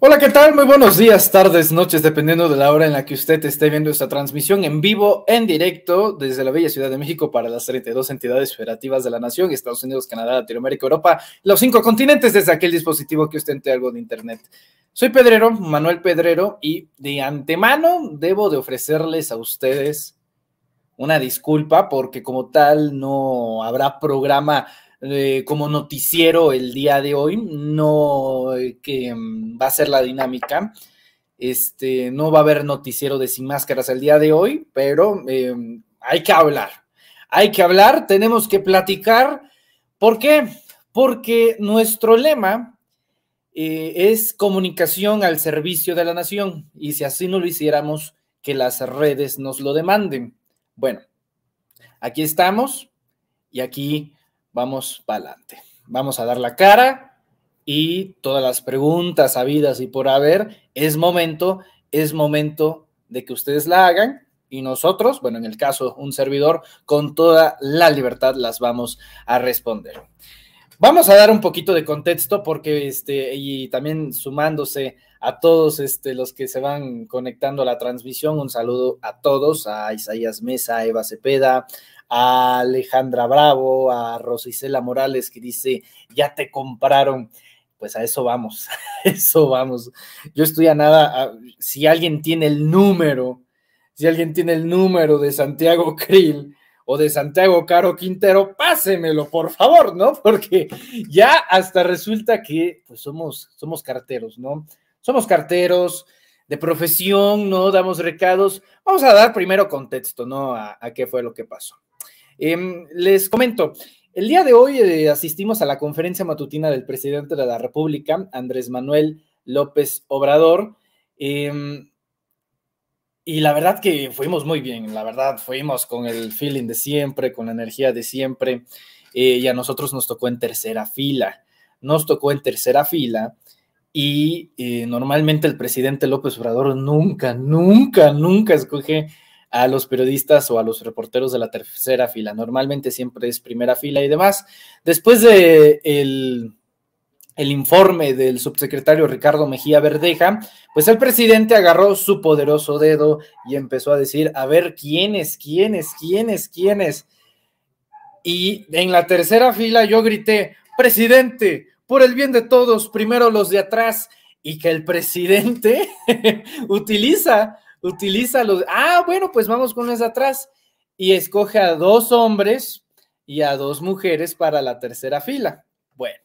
Hola, ¿qué tal? Muy buenos días, tardes, noches, dependiendo de la hora en la que usted esté viendo esta transmisión en vivo, en directo, desde la bella Ciudad de México para las 32 entidades federativas de la nación, Estados Unidos, Canadá, Latinoamérica, Europa, los cinco continentes, desde aquel dispositivo que usted algo de Internet. Soy Pedrero, Manuel Pedrero, y de antemano debo de ofrecerles a ustedes una disculpa porque como tal no habrá programa eh, como noticiero el día de hoy, no eh, que mm, va a ser la dinámica. Este, no va a haber noticiero de sin máscaras el día de hoy, pero em, hay que hablar. Hay que hablar, tenemos que platicar. ¿Por qué? Porque nuestro lema eh, es comunicación al servicio de la nación. Y si así no lo hiciéramos, que las redes nos lo demanden. Bueno, aquí estamos y aquí vamos para adelante. Vamos a dar la cara y todas las preguntas habidas y por haber, es momento, es momento de que ustedes la hagan y nosotros, bueno, en el caso un servidor, con toda la libertad las vamos a responder. Vamos a dar un poquito de contexto porque este y también sumándose a todos este, los que se van conectando a la transmisión, un saludo a todos, a Isaías Mesa, a Eva Cepeda, a Alejandra Bravo, a Rosicela Morales que dice, ya te compraron. Pues a eso vamos, eso vamos. Yo estoy a nada, si alguien tiene el número, si alguien tiene el número de Santiago Krill o de Santiago Caro Quintero, pásemelo, por favor, ¿no? Porque ya hasta resulta que pues somos, somos carteros, ¿no? Somos carteros, de profesión, ¿no? Damos recados. Vamos a dar primero contexto, ¿no? a, qué fue lo que pasó. Em, les comento, el día de hoy eh, asistimos a la conferencia matutina del presidente de la República, Andrés Manuel López Obrador. Em, y la verdad que fuimos muy bien, la verdad, fuimos con el feeling de siempre, con la energía de siempre. Eh, y a nosotros nos tocó en tercera fila. Nos tocó en tercera fila. Y eh, normalmente el presidente López Obrador nunca, nunca, nunca escoge a los periodistas o a los reporteros de la tercera fila. Normalmente siempre es primera fila y demás. Después de el, informe del subsecretario Ricardo Mejía Verdeja, pues el presidente agarró su poderoso dedo y empezó a decir, a ver, ¿quiénes, quiénes, quiénes, quiénes? Y en la tercera fila yo grité, presidente, por el bien de todos, primero los de atrás, y que el presidente utiliza utiliza los... Ah, bueno, pues vamos con los atrás. Y escoge a dos hombres y a dos mujeres para la tercera fila. Bueno.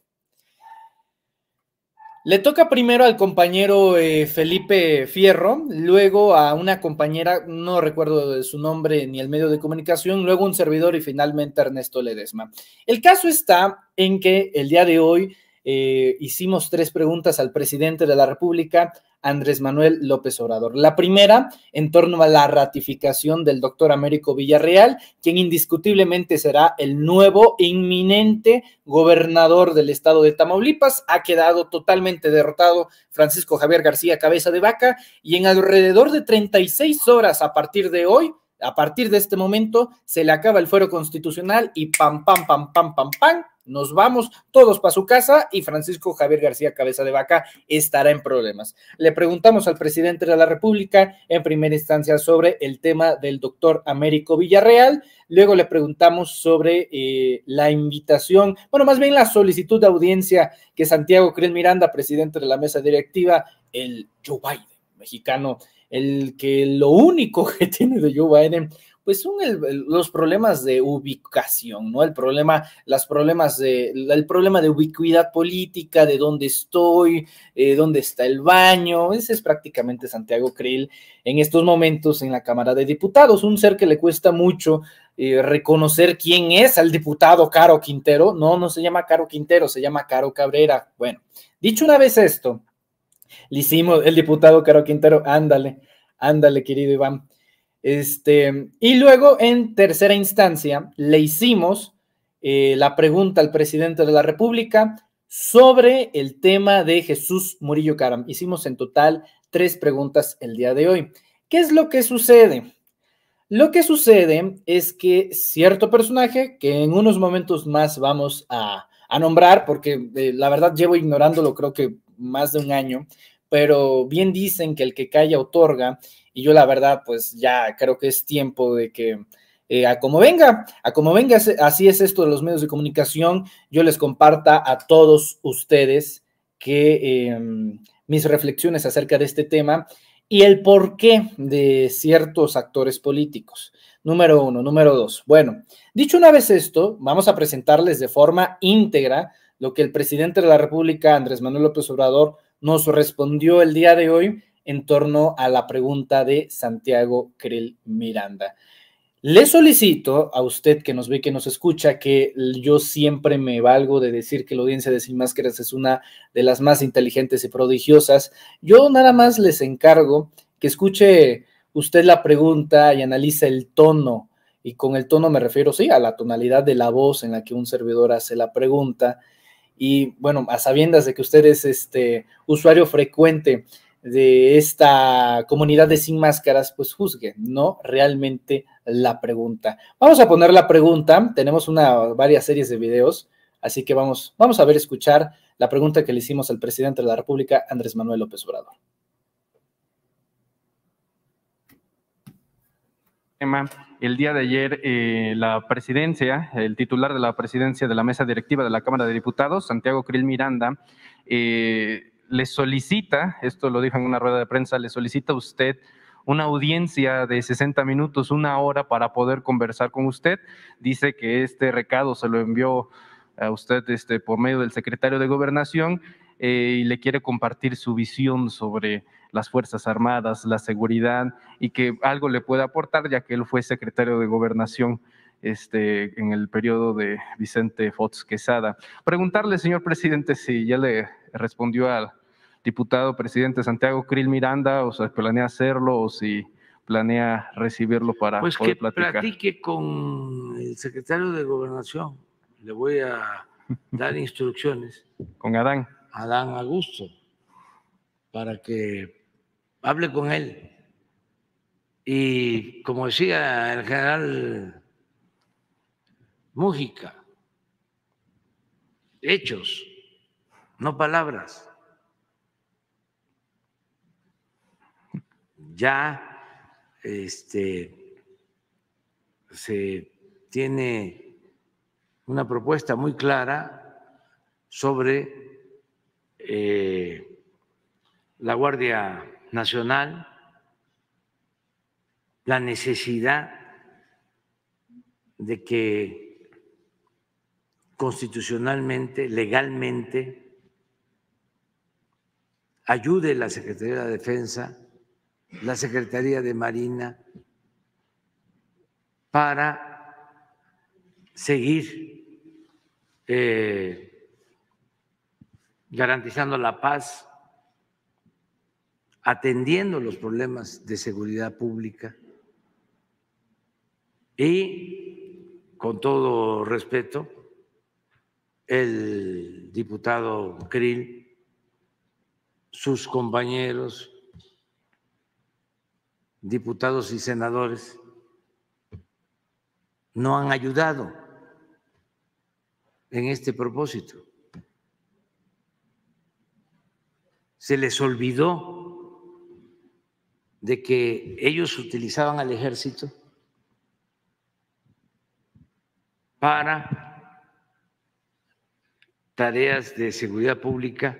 Le toca primero al compañero eh, Felipe Fierro, luego a una compañera, no recuerdo su nombre ni el medio de comunicación, luego un servidor y finalmente Ernesto Ledesma. El caso está en que el día de hoy eh, hicimos tres preguntas al presidente de la República, Andrés Manuel López Obrador. La primera, en torno a la ratificación del doctor Américo Villarreal, quien indiscutiblemente será el nuevo inminente gobernador del estado de Tamaulipas. Ha quedado totalmente derrotado Francisco Javier García Cabeza de Vaca y en alrededor de 36 horas a partir de hoy a partir de este momento se le acaba el fuero constitucional y pam, pam, pam, pam, pam, pam, nos vamos todos para su casa y Francisco Javier García Cabeza de Vaca estará en problemas. Le preguntamos al presidente de la República en primera instancia sobre el tema del doctor Américo Villarreal, luego le preguntamos sobre eh, la invitación, bueno, más bien la solicitud de audiencia que Santiago Cruz Miranda, presidente de la mesa directiva, el Joe Biden mexicano, el que lo único que tiene de Joe Biden pues son los problemas de ubicación, ¿no? El problema, las problemas de, el problema de ubicuidad política, de dónde estoy, eh, dónde está el baño. Ese es prácticamente Santiago Creel en estos momentos en la Cámara de Diputados, un ser que le cuesta mucho eh, reconocer quién es al diputado Caro Quintero. No, no se llama Caro Quintero, se llama Caro Cabrera. Bueno, dicho una vez esto, le hicimos el diputado Caro Quintero, ándale, ándale, querido Iván. Este, y luego, en tercera instancia, le hicimos eh, la pregunta al presidente de la República sobre el tema de Jesús Murillo Caram. Hicimos en total tres preguntas el día de hoy. ¿Qué es lo que sucede? Lo que sucede es que cierto personaje, que en unos momentos más vamos a, nombrar, porque eh, la verdad llevo ignorándolo creo que más de un año, pero bien dicen que el que calla otorga, y yo la verdad, pues ya creo que es tiempo de que... Eh, a como venga, a como venga, así es esto de los medios de comunicación, yo les comparta a todos ustedes que em, mis reflexiones acerca de este tema y el porqué de ciertos actores políticos. Número uno, número dos. Bueno, dicho una vez esto, vamos a presentarles de forma íntegra lo que el presidente de la República, Andrés Manuel López Obrador, nos respondió el día de hoy en torno a la pregunta de Santiago Krell Miranda. Le solicito a usted que nos ve, que nos escucha, que yo siempre me valgo de decir que la audiencia de Sin Máscaras es una de las más inteligentes y prodigiosas. Yo nada más les encargo que escuche usted la pregunta y analice el tono. Y con el tono me refiero, sí, a la tonalidad de la voz en la que un servidor hace la pregunta. Y bueno, a sabiendas de que usted es este usuario frecuente de esta comunidad de sin máscaras, pues juzgue, no realmente la pregunta. Vamos a poner la pregunta, tenemos una, varias series de videos, así que vamos, vamos a ver, escuchar la pregunta que le hicimos al presidente de la República, Andrés Manuel López Obrador. El día de ayer, eh, la presidencia, el titular de la presidencia de la mesa directiva de la Cámara de Diputados, Santiago Krill Miranda, eh, le solicita, esto lo dijo en una rueda de prensa, le solicita a usted una audiencia de 60 minutos, una hora para poder conversar con usted. Dice que este recado se lo envió a usted este, por medio del secretario de gobernación eh, y le quiere compartir su visión sobre las Fuerzas Armadas, la seguridad y que algo le pueda aportar ya que él fue secretario de gobernación. Este, en el periodo de Vicente Fox Quesada. Preguntarle, señor presidente, si ya le respondió a, diputado presidente Santiago Krill Miranda, o sea, planea hacerlo o si planea recibirlo para pues que platique con el secretario de Gobernación. Le voy a dar instrucciones. Con Adán. Adán Augusto, para que hable con él. Y como decía el general Mújica, hechos, no palabras. ya este, se tiene una propuesta muy clara sobre eh, la Guardia Nacional, la necesidad de que constitucionalmente, legalmente, ayude la Secretaría de la Defensa la Secretaría de Marina para seguir eh, garantizando la paz, atendiendo los problemas de seguridad pública y, con todo respeto, el diputado Krill, sus compañeros, diputados y senadores no han ayudado en este propósito. Se les olvidó de que ellos utilizaban al ejército para tareas de seguridad pública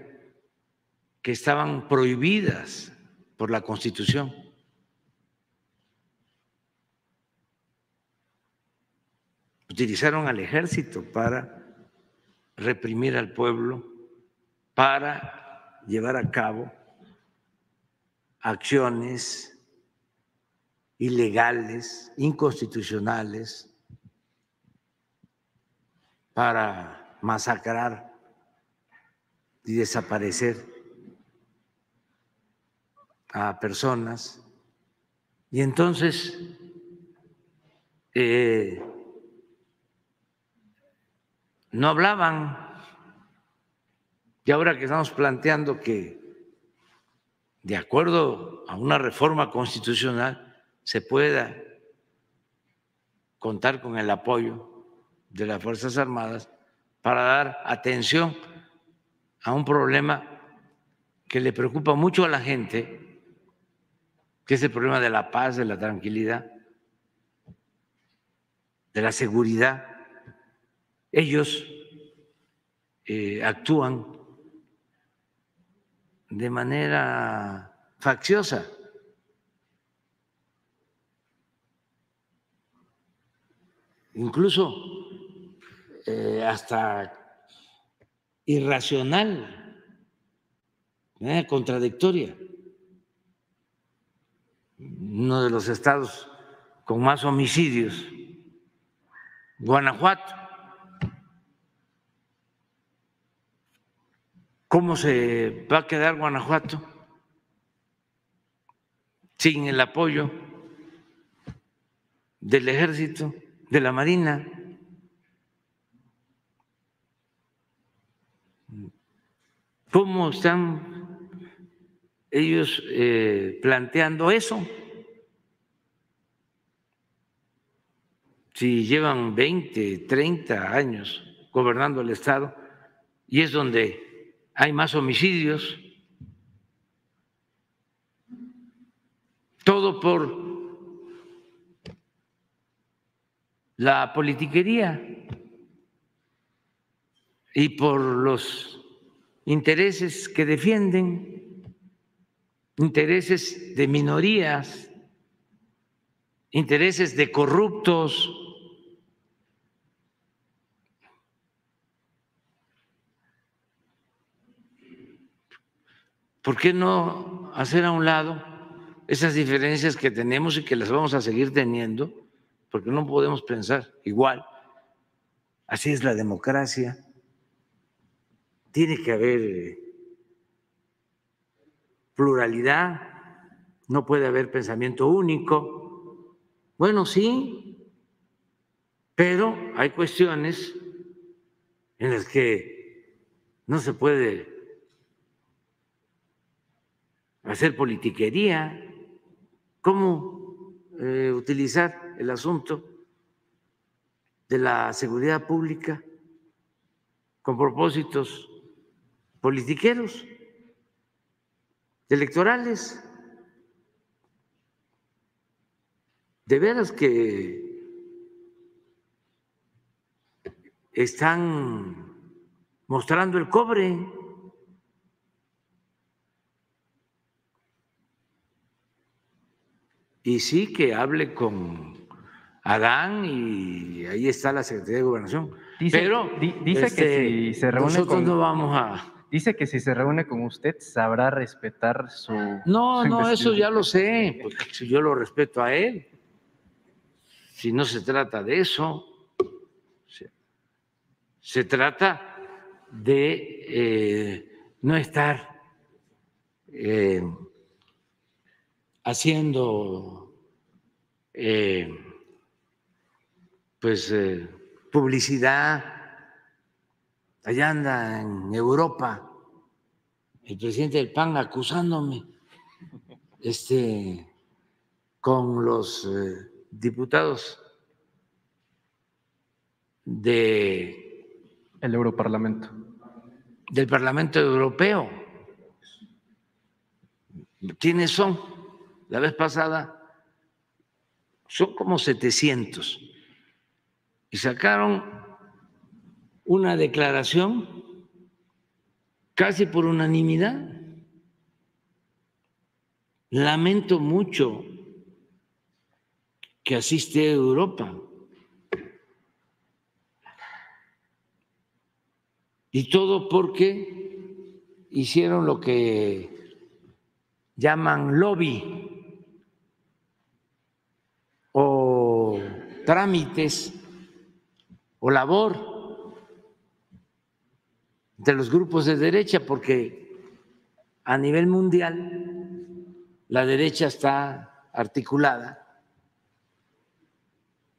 que estaban prohibidas por la Constitución. utilizaron al ejército para reprimir al pueblo, para llevar a cabo acciones ilegales, inconstitucionales, para masacrar y desaparecer a personas. Y entonces eh, no hablaban. Y ahora que estamos planteando que, de acuerdo a una reforma constitucional, se pueda contar con el apoyo de las Fuerzas Armadas para dar atención a un problema que le preocupa mucho a la gente, que es el problema de la paz, de la tranquilidad, de la seguridad ellos eh, actúan de manera facciosa. Incluso eh, hasta irracional, contradictoria. Uno de los estados con más homicidios, Guanajuato ¿Cómo se va a quedar Guanajuato sin el apoyo del ejército, de la marina? ¿Cómo están ellos eh, planteando eso? Si llevan 20, 30 años gobernando el Estado y es donde hay más homicidios. Todo por la politiquería y por los intereses que defienden, intereses de minorías, intereses de corruptos. ¿Por qué no hacer a un lado esas diferencias que tenemos y que las vamos a seguir teniendo? Porque no podemos pensar igual. Así es la democracia. Tiene que haber eh, pluralidad, no puede haber pensamiento único. Bueno, sí, pero hay cuestiones en las que no se puede hacer politiquería, cómo eh, utilizar el asunto de la seguridad pública con propósitos politiqueros, electorales. De veras que están mostrando el cobre. y sí que hable con Adán y ahí está la Secretaría de Gobernación. Dice, Pero dice que este, si se reúne nosotros con, no vamos a... Dice que si se reúne con usted sabrá respetar su... No, no, eso ya lo sé, porque yo lo respeto a él, si no se trata de eso, se, trata de eh, no estar... Eh, haciendo eh, pues eh, publicidad. Allá anda en Europa el presidente del PAN acusándome este, con los eh, diputados de el Europarlamento del Parlamento Europeo. ¿Quiénes son? la vez pasada, son como 700. Y sacaron una declaración casi por unanimidad. Lamento mucho que asiste a Europa. Y todo porque hicieron lo que llaman lobby. trámites o labor de los grupos de derecha, porque a nivel mundial la derecha está articulada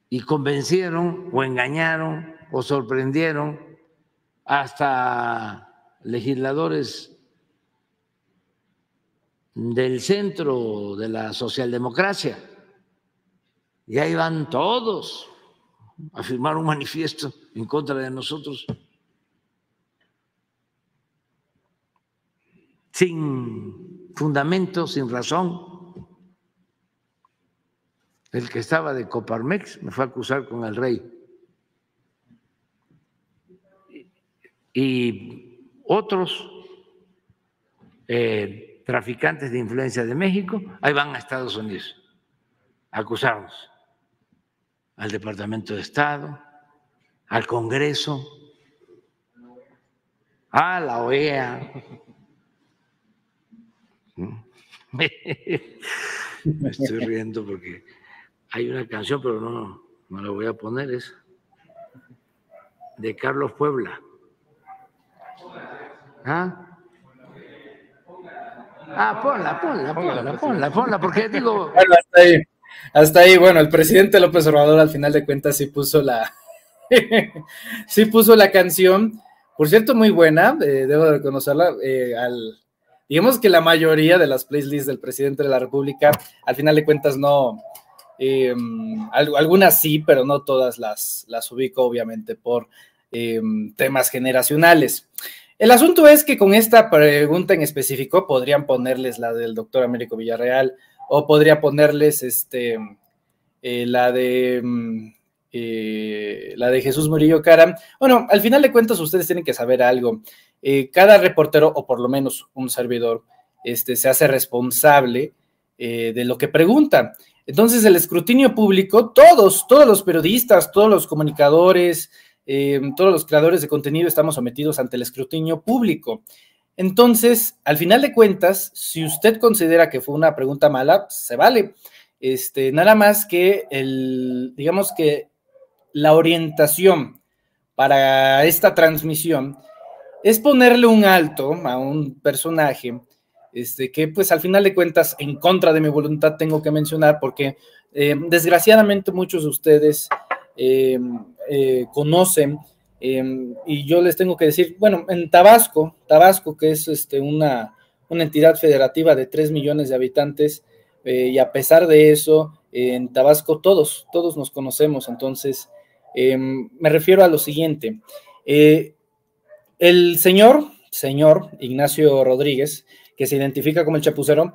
y convencieron o engañaron o sorprendieron hasta legisladores del centro de la socialdemocracia. Y ahí van todos a firmar un manifiesto en contra de nosotros. Sin fundamento, sin razón. El que estaba de Coparmex me fue a acusar con el rey. Y otros eh, traficantes de influencia de México, ahí van a Estados Unidos acusados al Departamento de Estado, al Congreso, a la OEA. Me estoy riendo porque hay una canción, pero no, la voy a poner, es de Carlos Puebla. ¿Ah? Ah, ponla, ponla, ponla, ponla, porque digo, hasta ahí, bueno, el presidente López Obrador al final de cuentas sí puso la, sí puso la canción, por cierto, muy buena, eh, debo reconocerla, eh, al, digamos que la mayoría de las playlists del presidente de la República, al final de cuentas no, em, algunas sí, pero no todas las, las ubico obviamente por em, temas generacionales. El asunto es que con esta pregunta en específico podrían ponerles la del doctor Américo Villarreal, o podría ponerles este, eh, la de... Mm, eh, la de Jesús Murillo Cara. Bueno, al final de cuentas ustedes tienen que saber algo. Eh, cada reportero, o por lo menos un servidor, este, se hace responsable de lo que pregunta. Entonces, el escrutinio público, todos, todos los periodistas, todos los comunicadores, todos los creadores de contenido estamos sometidos ante el escrutinio público. Entonces, al final de cuentas, si usted considera que fue una pregunta mala, se vale. Este, nada más que el, digamos que la orientación para esta transmisión es ponerle un alto a un personaje este, que pues al final de cuentas, en contra de mi voluntad, tengo que mencionar porque eh, desgraciadamente muchos de ustedes eh, eh, conocen Em, y yo les tengo que decir, bueno, en Tabasco, Tabasco, que es este, una, entidad federativa de 3 millones de habitantes, eh, y a pesar de eso, en Tabasco todos, todos nos conocemos, entonces em, me refiero a lo siguiente. Eh, el señor, señor Ignacio Rodríguez, que se identifica como el chapucero,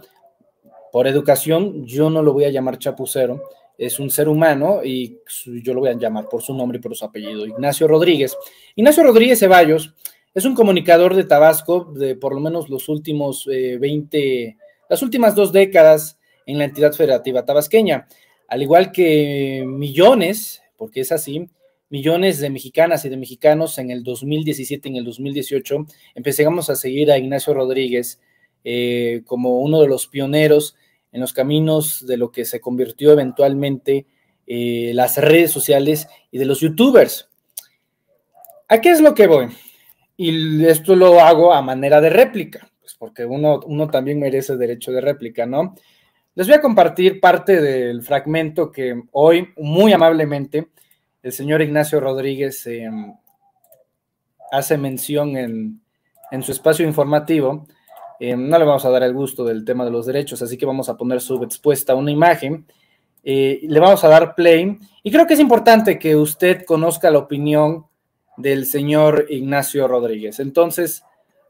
por educación yo no lo voy a llamar chapucero, es un ser humano y yo lo voy a llamar por su nombre y por su apellido, Ignacio Rodríguez. Ignacio Rodríguez Ceballos es un comunicador de Tabasco de por lo menos los últimos 20, eh, las últimas dos décadas en la entidad federativa tabasqueña, al igual que millones, porque es así, millones de mexicanas y de mexicanos en el 2017, en el 2018, empezamos a seguir a Ignacio Rodríguez eh, como uno de los pioneros en los caminos de lo que se convirtió eventualmente eh, las redes sociales y de los youtubers. ¿A qué es lo que voy? Y esto lo hago a manera de réplica, pues porque uno, uno también merece derecho de réplica, ¿no? Les voy a compartir parte del fragmento que hoy, muy amablemente, el señor Ignacio Rodríguez eh, hace mención en su espacio informativo, eh, no le vamos a dar el gusto del tema de los derechos, así que vamos a poner subexpuesta una imagen. Eh, le vamos a dar play y creo que es importante que usted conozca la opinión del señor Ignacio Rodríguez. Entonces,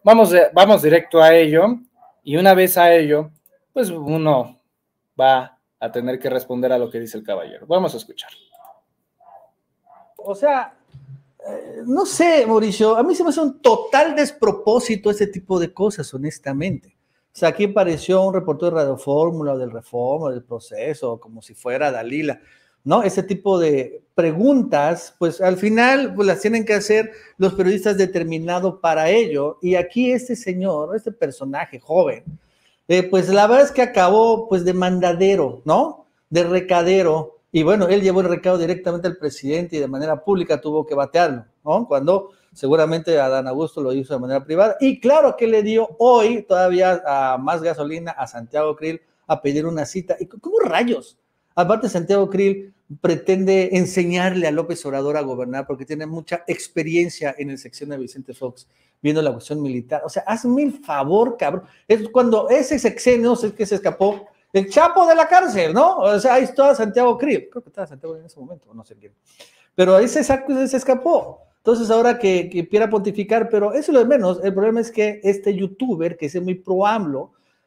vamos, vamos directo a ello y una vez a ello, pues uno va a tener que responder a lo que dice el caballero. Vamos a escuchar. O sea, eh, no sé, Mauricio, a mí se me hace un total despropósito este tipo de cosas, honestamente. O sea, aquí apareció un reportero de Radio Fórmula, del Reforma, del Proceso, como si fuera Dalila, ¿no? Ese tipo de preguntas, pues al final pues, las tienen que hacer los periodistas determinados para ello. Y aquí este señor, este personaje joven, eh, pues la verdad es que acabó pues de mandadero, ¿no? De recadero, y bueno, él llevó el recado directamente al presidente y de manera pública tuvo que batearlo, ¿no? Cuando seguramente Adán Augusto lo hizo de manera privada. Y claro que le dio hoy todavía a más gasolina a Santiago Krill a pedir una cita. ¿Y cómo rayos? Aparte, Santiago Krill pretende enseñarle a López Obrador a gobernar porque tiene mucha experiencia en el sección de Vicente Fox, viendo la cuestión militar. O sea, hazme el favor, cabrón. cuando ese sexenio es que se escapó el Chapo de la cárcel, ¿no? O sea, ahí estaba Santiago Crip. Creo que estaba Santiago en ese momento, no sé quién. Pero ahí se, escapó. Entonces, ahora que, quiera pontificar, pero eso es lo de menos. El problema es que este youtuber, que es muy pro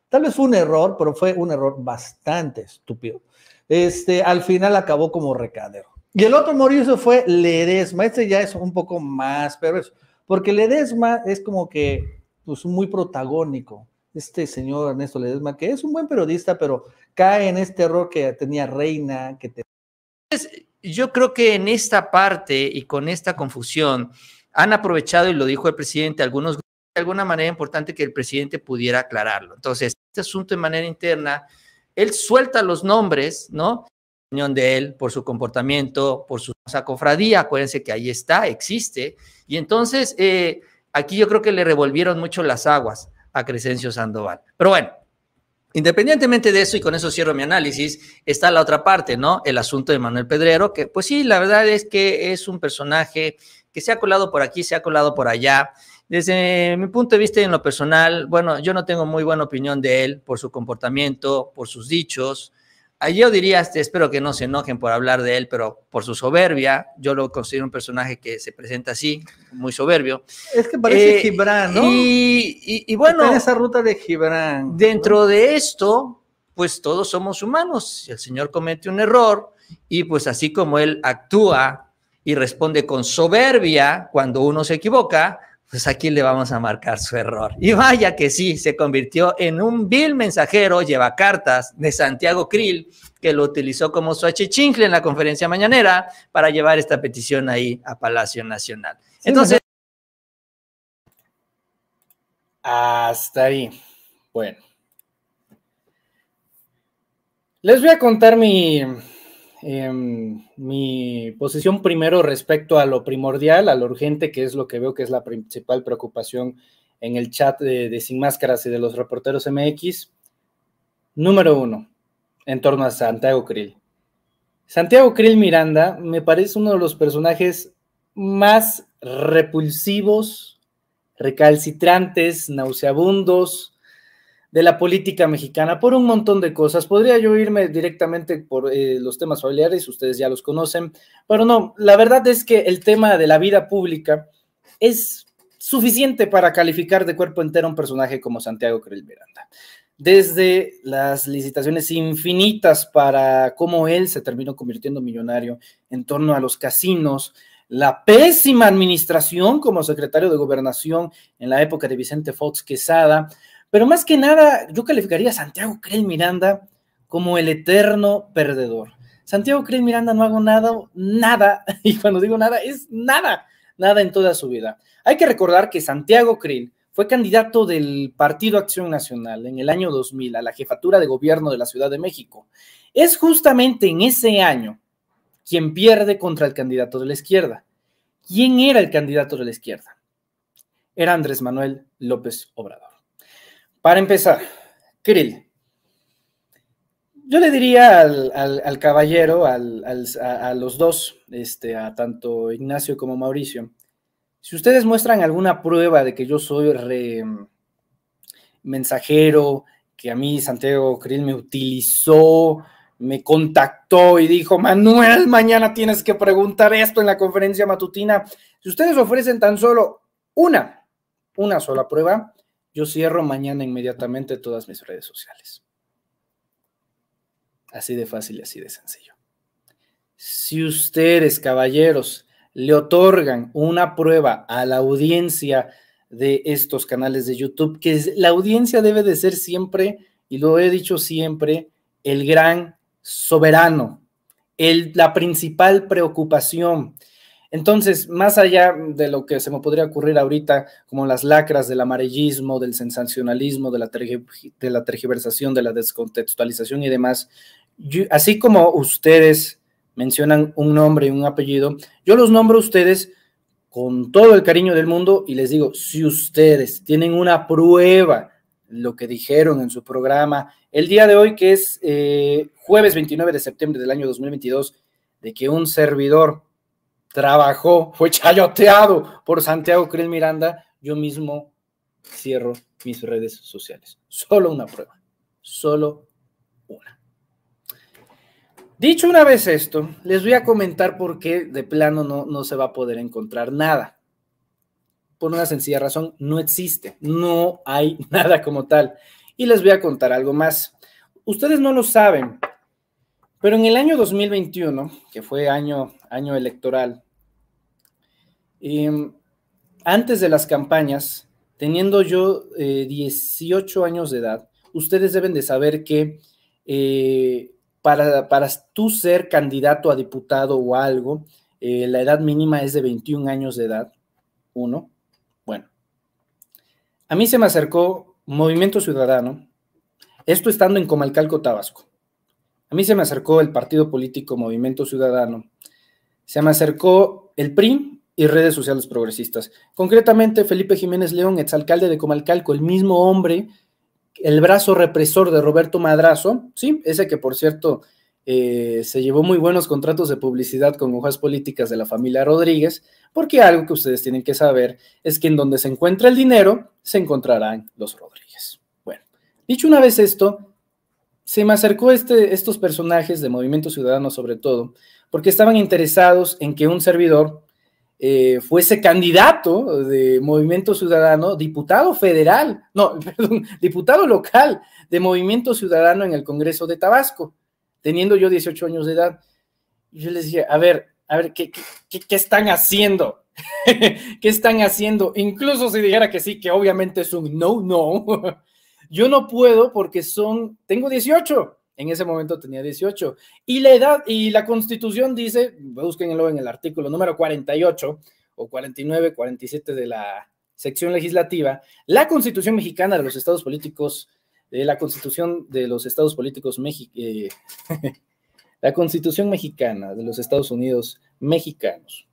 tal vez fue un error, pero fue un error bastante estúpido. Este, al final acabó como recadero. Y el otro morizo fue Ledesma. Este ya es un poco más perverso, porque Ledesma es como que pues, muy protagónico este señor Ernesto Ledesma, que es un buen periodista, pero cae en este error que tenía Reina, que te... yo creo que en esta parte y con esta confusión han aprovechado, y lo dijo el presidente, algunos de alguna manera importante que el presidente pudiera aclararlo. Entonces, este asunto de manera interna, él suelta los nombres, ¿no? de él, por su comportamiento, por su sacofradía, acuérdense que ahí está, existe. Y entonces, eh, aquí yo creo que le revolvieron mucho las aguas a Crescencio Sandoval. Pero bueno, Independientemente de eso, y con eso cierro mi análisis, está la otra parte, ¿no? El asunto de Manuel Pedrero, que pues sí, la verdad es que es un personaje que se ha colado por aquí, se ha colado por allá. Desde mi punto de vista en lo personal, bueno, yo no tengo muy buena opinión de él por su comportamiento, por sus dichos, Ah, yo diría, este, espero que no se enojen por hablar de él, pero por su soberbia, yo lo considero un personaje que se presenta así, muy soberbio. Es que parece eh, Gibran, ¿no? Y, bueno. en esa ruta de Gibran. Dentro de esto, pues todos somos humanos. El Señor comete un error y pues así como él actúa y responde con soberbia cuando uno se equivoca, pues aquí le vamos a marcar su error. Y vaya que sí, se convirtió en un vil mensajero, lleva cartas de Santiago Krill, que lo utilizó como su achichincle en la conferencia mañanera para llevar esta petición ahí a Palacio Nacional. Entonces. Hasta ahí. Bueno. Les voy a contar mi, Em, mi posición primero respecto a lo primordial, a lo urgente, que es lo que veo que es la principal preocupación en el chat de, de Sin Máscaras y de los reporteros MX. Número uno, en torno a Santiago Krill. Santiago Krill Miranda me parece uno de los personajes más repulsivos, recalcitrantes, nauseabundos, de la política mexicana, por un montón de cosas. Podría yo irme directamente por eh, los temas familiares, ustedes ya los conocen, pero no, la verdad es que el tema de la vida pública es suficiente para calificar de cuerpo entero a un personaje como Santiago Creel Miranda desde las licitaciones infinitas para cómo él se terminó convirtiendo millonario en torno a los casinos, la pésima administración como secretario de gobernación en la época de Vicente Fox Quesada, pero más que nada, yo calificaría a Santiago Creel Miranda como el eterno perdedor. Santiago Creel Miranda no hago nada, nada, y cuando digo nada, es nada, nada en toda su vida. Hay que recordar que Santiago Creel fue candidato del Partido Acción Nacional en el año 2000 a la jefatura de gobierno de la Ciudad de México. Es justamente en ese año quien pierde contra el candidato de la izquierda. ¿Quién era el candidato de la izquierda? Era Andrés Manuel López Obrador. Para empezar, Krill. Yo le diría al, caballero, a, los dos, este, a tanto Ignacio como Mauricio, si ustedes muestran alguna prueba de que yo soy mm, mensajero, que a mí Santiago Krill me utilizó, me contactó y dijo, Manuel, mañana tienes que preguntar esto en la conferencia matutina. Si ustedes ofrecen tan solo una, una sola prueba, yo cierro mañana inmediatamente todas mis redes sociales. Así de fácil y así de sencillo. Si ustedes, caballeros, le otorgan una prueba a la audiencia de estos canales de YouTube, que la audiencia debe de ser siempre, y lo he dicho siempre, el gran soberano, la principal preocupación, entonces, más allá de lo que se me podría ocurrir ahorita, como las lacras del amarillismo, del sensacionalismo, de la, tergiversación, de la descontextualización y demás, así como ustedes mencionan un nombre y un apellido, yo los nombro a ustedes con todo el cariño del mundo y les digo, si ustedes tienen una prueba, lo que dijeron en su programa el día de hoy, que es eh, jueves 29 de septiembre del año 2022, de que un servidor trabajó, fue chayoteado por Santiago Cris Miranda, yo mismo cierro mis redes sociales. Solo una prueba, solo una. Dicho una vez esto, les voy a comentar por qué de plano no, no se va a poder encontrar nada. Por una sencilla razón, no existe, no hay nada como tal. Y les voy a contar algo más. Ustedes no lo saben, pero en el año 2021, que fue año año electoral. Mm, antes de las campañas, teniendo yo 18 eh, años de edad, ustedes deben de saber que eh, para, tú ser candidato a diputado o algo, eh, la edad mínima es de 21 años de edad. Uno. Bueno, a mí se me acercó Movimiento Ciudadano, esto estando en Comalcalco, Tabasco. A mí se me acercó el partido político Movimiento Ciudadano se me acercó el PRI y redes sociales progresistas. Concretamente, Felipe Jiménez León, exalcalde de Comalcalco, el mismo hombre, el brazo represor de Roberto Madrazo, sí, ese que por cierto eh, se llevó muy buenos contratos de publicidad con hojas políticas de la familia Rodríguez, porque algo que ustedes tienen que saber es que en donde se encuentra el dinero, se encontrarán los Rodríguez. Bueno, dicho una vez esto, se me acercó este, estos personajes de Movimiento Ciudadano sobre todo, porque estaban interesados en que un servidor eh, fuese candidato de Movimiento Ciudadano, diputado federal, no, perdón, diputado local de Movimiento Ciudadano en el Congreso de Tabasco, teniendo yo 18 años de edad. Yo les dije, a ver, a ver, ¿qué, qué, qué están haciendo? ¿Qué están haciendo? Incluso si dijera que sí, que obviamente es un no, no. Yo no puedo porque son, tengo 18. En ese momento tenía 18. Y la edad y la constitución dice, búsquenlo en el artículo número 48 o 49, 47 de la sección legislativa, la constitución mexicana de los estados políticos, de la constitución de los estados políticos mexicanos, eh, la constitución mexicana de los Estados Unidos mexicanos,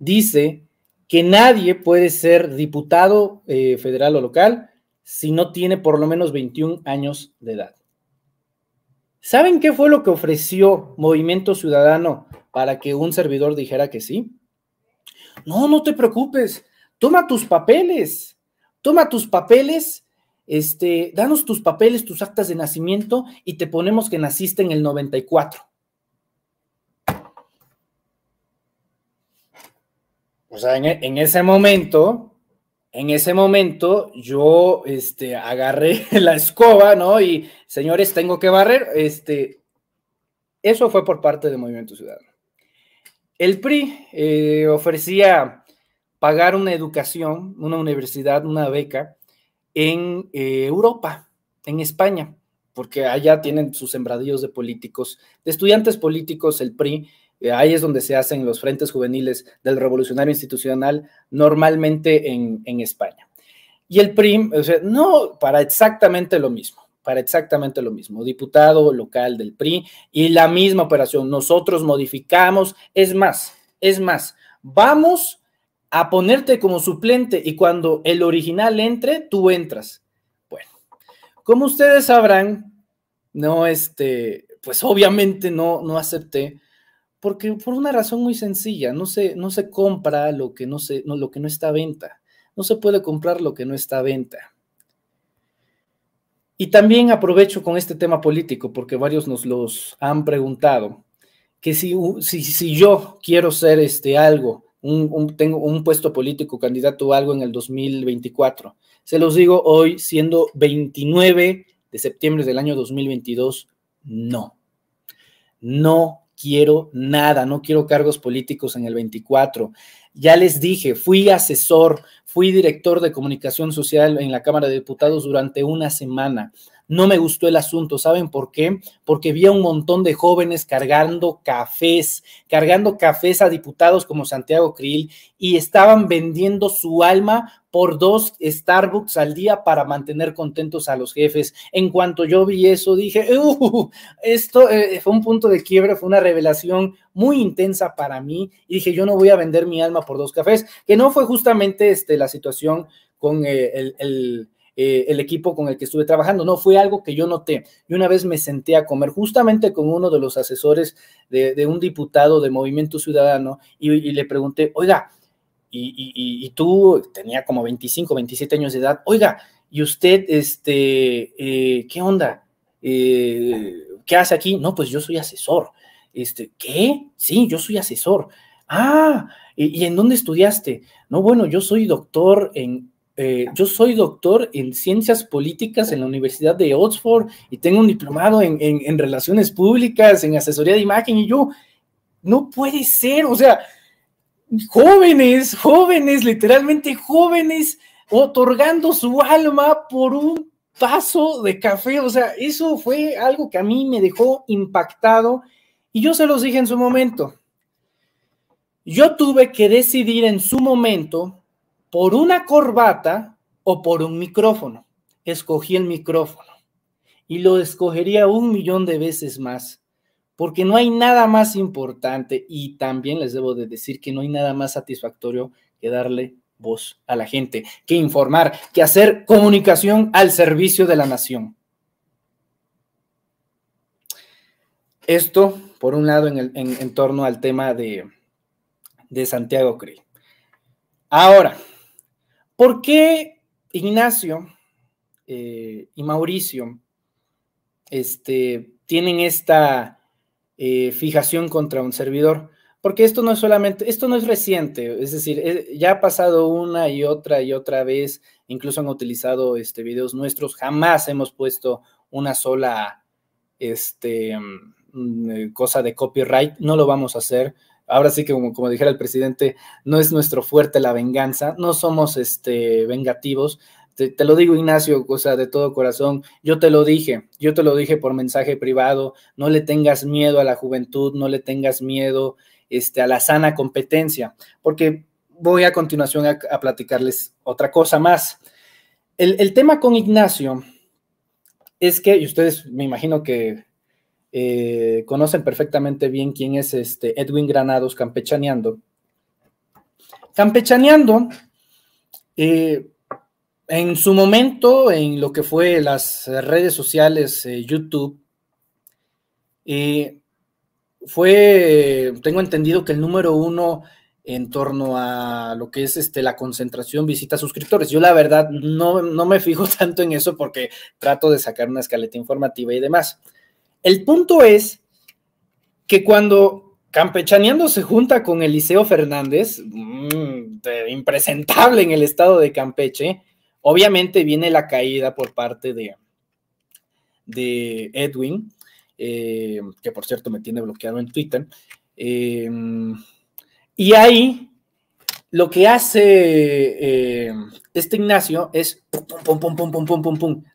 dice que nadie puede ser diputado eh, federal o local si no tiene por lo menos 21 años de edad. ¿Saben qué fue lo que ofreció Movimiento Ciudadano para que un servidor dijera que sí? No, no te preocupes, toma tus papeles, toma tus papeles, este, danos tus papeles, tus actas de nacimiento y te ponemos que naciste en el 94. O sea, en e, ese momento, en ese momento yo este, agarré la escoba, ¿no? Y señores, tengo que barrer. Este, eso fue por parte del Movimiento Ciudadano. El PRI eh, ofrecía pagar una educación, una universidad, una beca en eh, Europa, en España, porque allá tienen sus sembradíos de políticos, de estudiantes políticos, el PRI, eh, ahí es donde se hacen los frentes juveniles del revolucionario institucional, normalmente en, España. Y el PRIM, no, para exactamente lo mismo para exactamente lo mismo, diputado local del PRI y la misma operación. Nosotros modificamos, es más, es más, vamos a ponerte como suplente y cuando el original entre, tú entras. Bueno, como ustedes sabrán, no, este, pues obviamente no, no acepté porque por una razón muy sencilla, no se, no se compra lo que no, no, lo que no está a venta. No se puede comprar lo que no está a venta. Y también aprovecho con este tema político, porque varios nos los han preguntado, que si, yo quiero ser este algo, tengo un puesto político, candidato a algo en el 2024, se los digo hoy, siendo 29 de septiembre del año 2022, no. No quiero nada, no quiero cargos políticos en el 24. Ya les dije, fui asesor, fui director de comunicación social en la Cámara de Diputados durante una semana no me gustó el asunto. ¿Saben por qué? Porque vi a un montón de jóvenes cargando cafés, cargando cafés a diputados como Santiago Krill y estaban vendiendo su alma por dos Starbucks al día para mantener contentos a los jefes. En cuanto yo vi eso, dije, uh, esto eh, fue un punto de quiebre, fue una revelación muy intensa para mí. Y dije, yo no voy a vender mi alma por dos cafés, que no fue justamente este, la situación con eh, el eh, el equipo con el que estuve trabajando. No, fue algo que yo noté. Y una vez me senté a comer justamente con uno de los asesores de, un diputado de Movimiento Ciudadano y, le pregunté, oiga, y, tú tenía como 25, 27 años de edad, oiga, ¿y usted, este, eh, qué onda? Eh, ¿Qué hace aquí? No, pues yo soy asesor. Este, ¿Qué? Sí, yo soy asesor. Ah, ¿y, en dónde estudiaste? No, bueno, yo soy doctor en eh, yo soy doctor en ciencias políticas en la Universidad de Oxford y tengo un diplomado en, en relaciones públicas, en asesoría de imagen, y yo, no puede ser, o sea, jóvenes, jóvenes, literalmente jóvenes, otorgando su alma por un vaso de café, o sea, eso fue algo que a mí me dejó impactado y yo se los dije en su momento. Yo tuve que decidir en su momento por una corbata o por un micrófono. Escogí el micrófono y lo escogería un millón de veces más, porque no hay nada más importante y también les debo de decir que no hay nada más satisfactorio que darle voz a la gente, que informar, que hacer comunicación al servicio de la nación. Esto, por un lado, en, torno al tema de, Santiago Crey. Ahora, ¿Por qué Ignacio eh, y Mauricio este, tienen esta eh, fijación contra un servidor? Porque esto no es solamente, esto no es reciente, es decir, eh, ya ha pasado una y otra y otra vez, incluso han utilizado este, videos nuestros, jamás hemos puesto una sola este, mm, cosa de copyright, no lo vamos a hacer, ahora sí que como, como, dijera el presidente, no es nuestro fuerte la venganza, no somos este, vengativos. Te, lo digo, Ignacio, o de todo corazón, yo te lo dije, yo te lo dije por mensaje privado, no le tengas miedo a la juventud, no le tengas miedo este, a la sana competencia, porque voy a continuación a, platicarles otra cosa más. El, el tema con Ignacio es que, y ustedes me imagino que eh, conocen perfectamente bien quién es este Edwin Granados campechaneando. Campechaneando, eh, en su momento, en lo que fue las redes sociales, eh, YouTube, fue, tengo entendido que el número uno en torno a lo que es este, la concentración visita suscriptores. Yo la verdad no me fijo tanto en eso porque trato de sacar una escaleta informativa y demás. El punto es que cuando Campechaneando se junta con Eliseo Fernández, mm, impresentable en el estado de Campeche, obviamente viene la caída por parte de, Edwin, eh, que por cierto me tiene bloqueado en Twitter. Eh, y ahí lo que hace eh, este Ignacio es pum,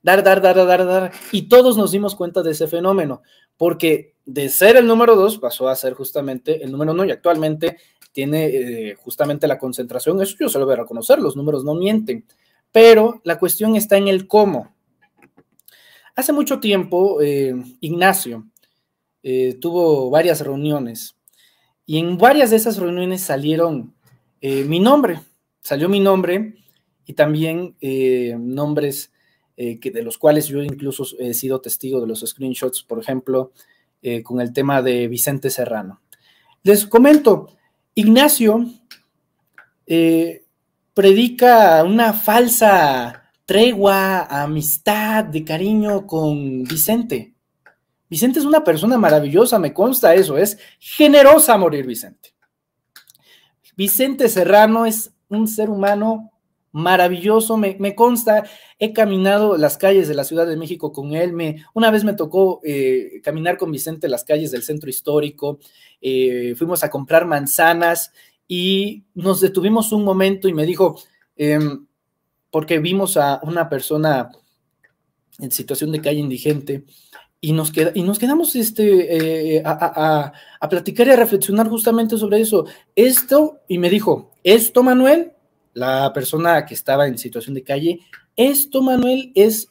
dar, dar, dar, dar, dar, y todos nos dimos cuenta de ese fenómeno, porque de ser el número dos pasó a ser justamente el número uno y actualmente tiene eh, justamente la concentración, eso yo se lo voy a reconocer, los números no mienten, pero la cuestión está en el cómo. Hace mucho tiempo, eh, Ignacio tuvo varias reuniones y en varias de esas reuniones salieron eh, mi nombre. Salió mi nombre y también eh, nombres eh, que, de los cuales yo incluso he sido testigo de los screenshots, por ejemplo, con el tema de Vicente Serrano. Les comento, Ignacio predica una falsa tregua, amistad, de cariño con Vicente. Vicente es una persona maravillosa, me consta eso, es generosa morir Vicente. Vicente Serrano es un ser humano maravilloso, me, consta, he caminado las calles de la Ciudad de México con él, me, una vez me tocó eh, caminar con Vicente las calles del centro histórico, eh, fuimos a comprar manzanas y nos detuvimos un momento y me dijo, em, porque vimos a una persona en situación de calle indigente, y nos, y nos quedamos este, eh, a, a, platicar y a reflexionar justamente sobre eso. Esto, y me dijo, esto Manuel, la persona que estaba en situación de calle, esto Manuel es,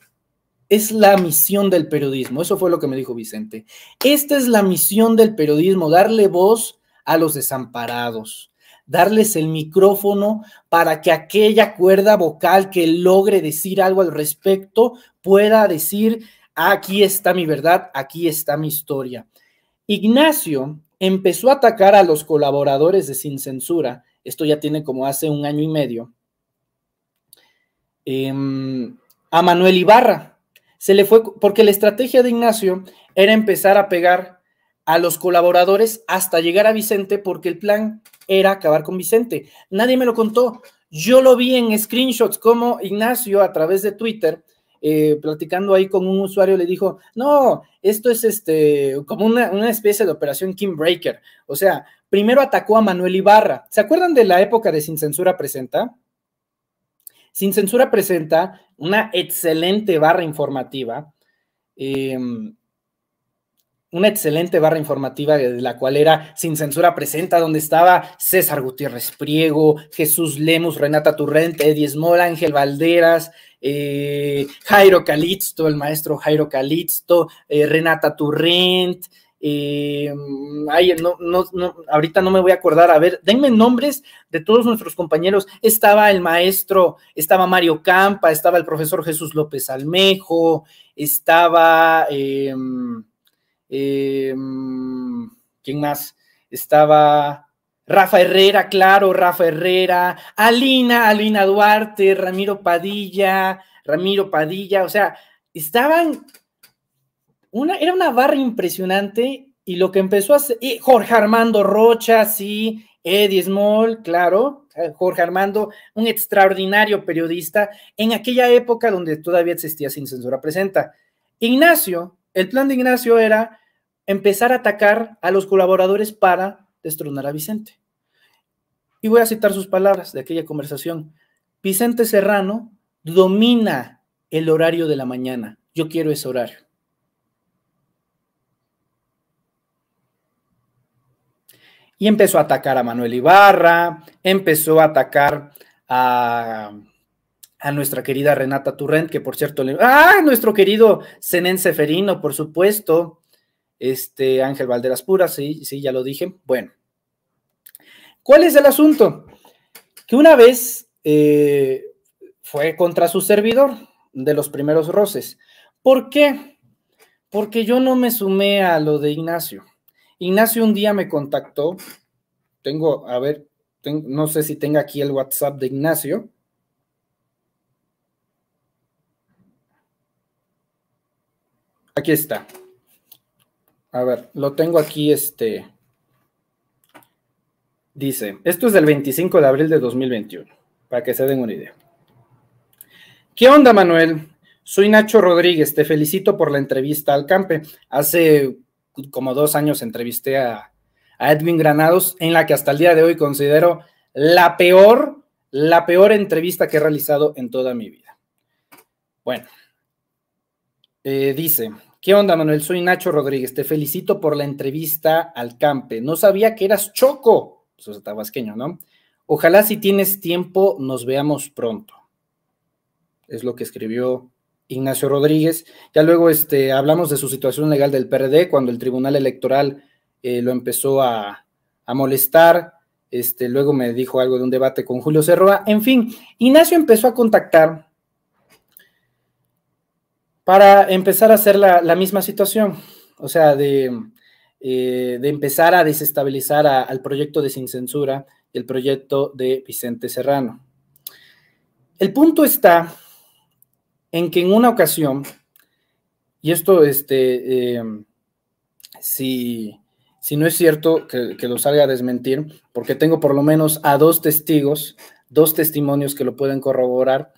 es la misión del periodismo. Eso fue lo que me dijo Vicente. Esta es la misión del periodismo, darle voz a los desamparados, darles el micrófono para que aquella cuerda vocal que logre decir algo al respecto pueda decir aquí está mi verdad, aquí está mi historia. Ignacio empezó a atacar a los colaboradores de Sin Censura, esto ya tiene como hace un año y medio, em, a Manuel Ibarra. Se le fue, porque la estrategia de Ignacio era empezar a pegar a los colaboradores hasta llegar a Vicente, porque el plan era acabar con Vicente. Nadie me lo contó. Yo lo vi en screenshots como Ignacio a través de Twitter eh, platicando ahí con un usuario, le dijo, no, esto es este, como una, especie de operación Kingbreaker. O sea, primero atacó a Manuel Ibarra. ¿Se acuerdan de la época de Sin Censura Presenta? Sin Censura Presenta una excelente barra informativa. Em, una excelente barra informativa de la cual era Sin Censura Presenta, donde estaba César Gutiérrez Priego, Jesús Lemus, Renata Turrente, Eddie Small, Ángel Valderas, eh, Jairo Calixto, el maestro Jairo Calixto, eh, Renata Turrent, eh, no, ahorita no me voy a acordar, a ver, denme nombres de todos nuestros compañeros, estaba el maestro, estaba Mario Campa, estaba el profesor Jesús López Almejo, estaba, em, em, ¿quién más? Estaba... Rafa Herrera, claro, Rafa Herrera, Alina, Alina Duarte, Ramiro Padilla, Ramiro Padilla, o sea, estaban, una, era una barra impresionante y lo que empezó a hacer, Jorge Armando Rocha, sí, Eddie Small, claro, Jorge Armando, un extraordinario periodista en aquella época donde todavía existía sin censura presenta. Ignacio, el plan de Ignacio era empezar a atacar a los colaboradores para destronar a Vicente. Y voy a citar sus palabras de aquella conversación. Vicente Serrano domina el horario de la mañana. Yo quiero ese horario. Y empezó a atacar a Manuel Ibarra, empezó a atacar a, nuestra querida Renata Turrent, que por cierto ¡Ah! Nuestro querido Zenén Seferino, por supuesto. Este Ángel Valderas Puras sí, sí, ya lo dije. Bueno, ¿cuál es el asunto? Que una vez eh, fue contra su servidor de los primeros roces. ¿Por qué? Porque yo no me sumé a lo de Ignacio. Ignacio un día me contactó. Tengo, a ver, no sé si tenga aquí el WhatsApp de Ignacio. Aquí está. A ver, lo tengo aquí, este. Dice, esto es del 25 de abril de 2021, para que se den una idea. ¿Qué onda, Manuel? Soy Nacho Rodríguez, te felicito por la entrevista al Campe. Hace como dos años entrevisté a, Edwin Granados, en la que hasta el día de hoy considero la peor, la peor entrevista que he realizado en toda mi vida. Bueno, eh, dice, ¿Qué onda, Manuel? Soy Nacho Rodríguez. Te felicito por la entrevista al Campe. No sabía que eras choco. Eso es pues, tabasqueño, ¿no? Ojalá si tienes tiempo nos veamos pronto. Es lo que escribió Ignacio Rodríguez. Ya luego este, hablamos de su situación legal del PRD cuando el Tribunal Electoral eh, lo empezó a, a molestar. Este, luego me dijo algo de un debate con Julio Cerroa. En fin, Ignacio empezó a contactar para empezar a hacer la, misma situación, o sea, de, eh, empezar a desestabilizar al proyecto de Sin Censura el proyecto de Vicente Serrano. El punto está en que en una ocasión, y esto, este, eh, si, no es cierto, que, lo salga a desmentir, porque tengo por lo menos a dos testigos, dos testimonios que lo pueden corroborar,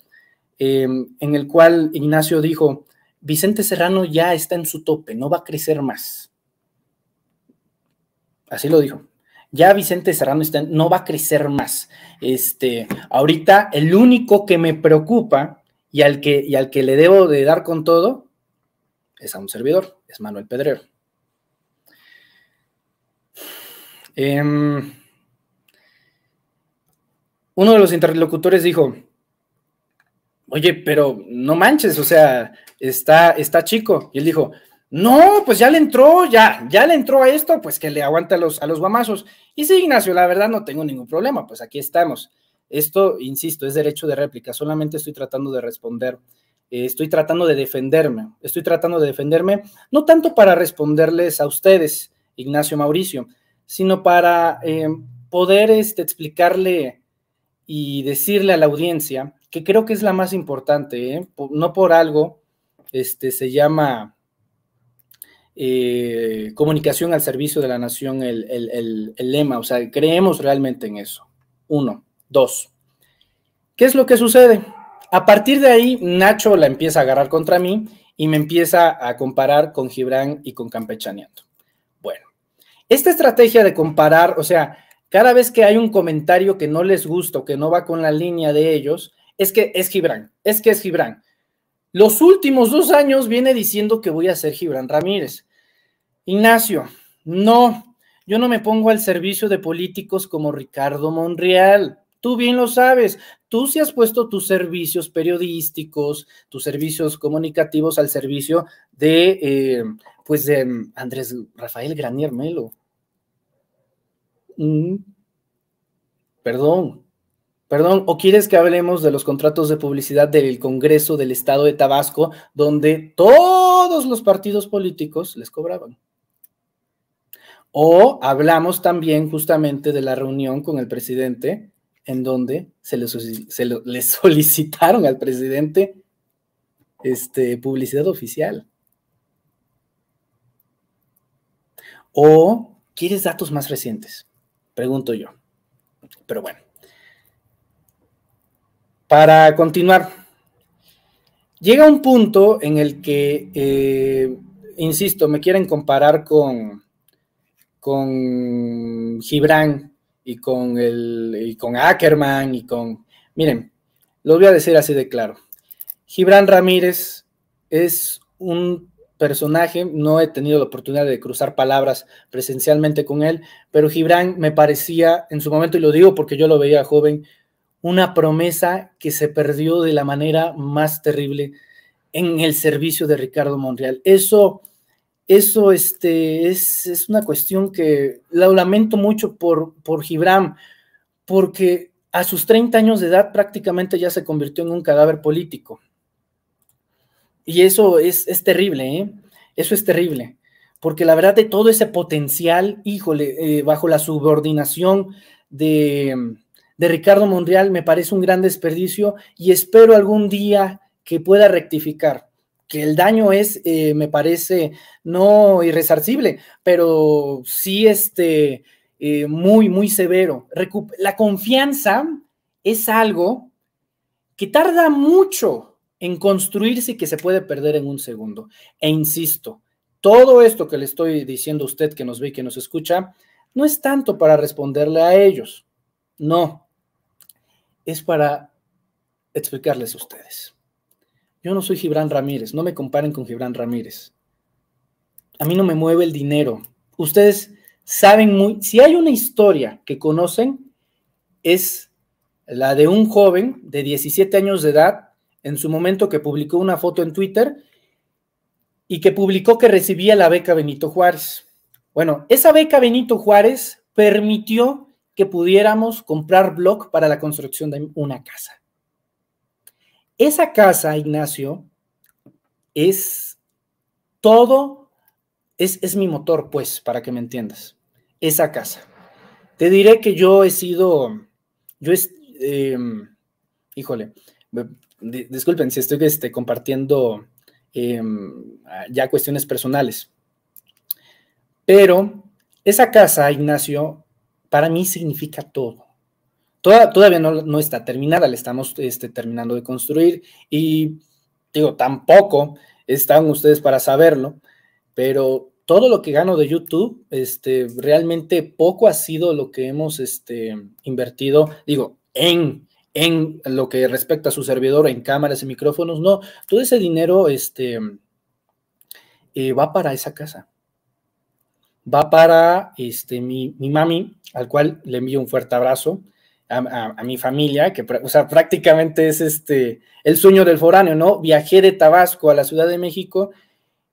eh, en el cual Ignacio dijo, Vicente Serrano ya está en su tope, no va a crecer más. Así lo dijo. Ya Vicente Serrano está, no va a crecer más. Este, ahorita el único que me preocupa y al que, y al que le debo de dar con todo es a un servidor, es Manuel Pedrero. Em, uno de los interlocutores dijo, oye, pero no manches, o sea, está, está chico. Y él dijo, no, pues ya le entró, ya, ya le entró a esto, pues que le aguante a los, a los guamazos. Y sí, Ignacio, la verdad no tengo ningún problema, pues aquí estamos. Esto, insisto, es derecho de réplica, solamente estoy tratando de responder, eh, estoy tratando de defenderme, estoy tratando de defenderme, no tanto para responderles a ustedes, Ignacio Mauricio, sino para eh, poder este, explicarle y decirle a la audiencia que creo que es la más importante, ¿eh? no por algo, este, se llama eh, comunicación al servicio de la nación el, lema, o sea, creemos realmente en eso. Uno, dos. ¿Qué es lo que sucede? A partir de ahí, Nacho la empieza a agarrar contra mí y me empieza a comparar con Gibran y con Campechaneando. Bueno, esta estrategia de comparar, o sea, cada vez que hay un comentario que no les gusta o que no va con la línea de ellos, es que es Gibran, es que es Gibran. Los últimos dos años viene diciendo que voy a ser Gibran Ramírez. Ignacio, no, yo no me pongo al servicio de políticos como Ricardo Monreal. Tú bien lo sabes, tú sí has puesto tus servicios periodísticos, tus servicios comunicativos al servicio de, eh, pues, de Andrés Rafael Granier Melo. Mm, perdón, Perdón, ¿o quieres que hablemos de los contratos de publicidad del Congreso del Estado de Tabasco, donde todos los partidos políticos les cobraban? O hablamos también justamente de la reunión con el presidente, en donde se le, solicitaron al presidente este, publicidad oficial. ¿O quieres datos más recientes? Pregunto yo. Pero bueno. Para continuar, llega un punto en el que, eh, insisto, me quieren comparar con, con Gibran y con, el, y con Ackerman y con... Miren, lo voy a decir así de claro. Gibran Ramírez es un personaje, no he tenido la oportunidad de cruzar palabras presencialmente con él, pero Gibran me parecía en su momento, y lo digo porque yo lo veía joven, una promesa que se perdió de la manera más terrible en el servicio de Ricardo Monreal. Eso, eso este, es, es una cuestión que la lamento mucho por, por Gibram, porque a sus 30 años de edad prácticamente ya se convirtió en un cadáver político. Y eso es, es terrible, ¿eh? Eso es terrible, porque la verdad de todo ese potencial, híjole, eh, bajo la subordinación de de Ricardo Monreal me parece un gran desperdicio y espero algún día que pueda rectificar, que el daño es, eh, me parece, no irresarcible, pero sí este, eh, muy, muy severo. la confianza es algo que tarda mucho en construirse y que se puede perder en un segundo. E insisto, todo esto que le estoy diciendo a usted que nos ve y que nos escucha, no es tanto para responderle a ellos, no, es para explicarles a ustedes. Yo no soy Gibran Ramírez, no me comparen con Gibran Ramírez. A mí no me mueve el dinero. Ustedes saben muy, si hay una historia que conocen, es la de un joven de 17 años de edad, en su momento que publicó una foto en Twitter y que publicó que recibía la beca Benito Juárez. Bueno, esa beca Benito Juárez permitió que pudiéramos comprar block para la construcción de una casa. Esa casa, Ignacio, es todo, es, es mi motor, pues, para que me entiendas. Esa casa. Te diré que yo he sido, yo es, em, híjole, disculpen si estoy este, compartiendo em, ya cuestiones personales, pero esa casa, Ignacio, para mí significa todo. todavía no, está terminada, la estamos este, terminando de construir y digo, tampoco están ustedes para saberlo, pero todo lo que gano de YouTube, este, realmente poco ha sido lo que hemos este, invertido, digo, en, en lo que respecta a su servidor, en cámaras y micrófonos, no, todo ese dinero este, eh, va para esa casa va para este, mi, mami, al cual le envío un fuerte abrazo. A, mi familia, que o prácticamente es este el sueño del foráneo, ¿no? Viajé de Tabasco a la Ciudad de México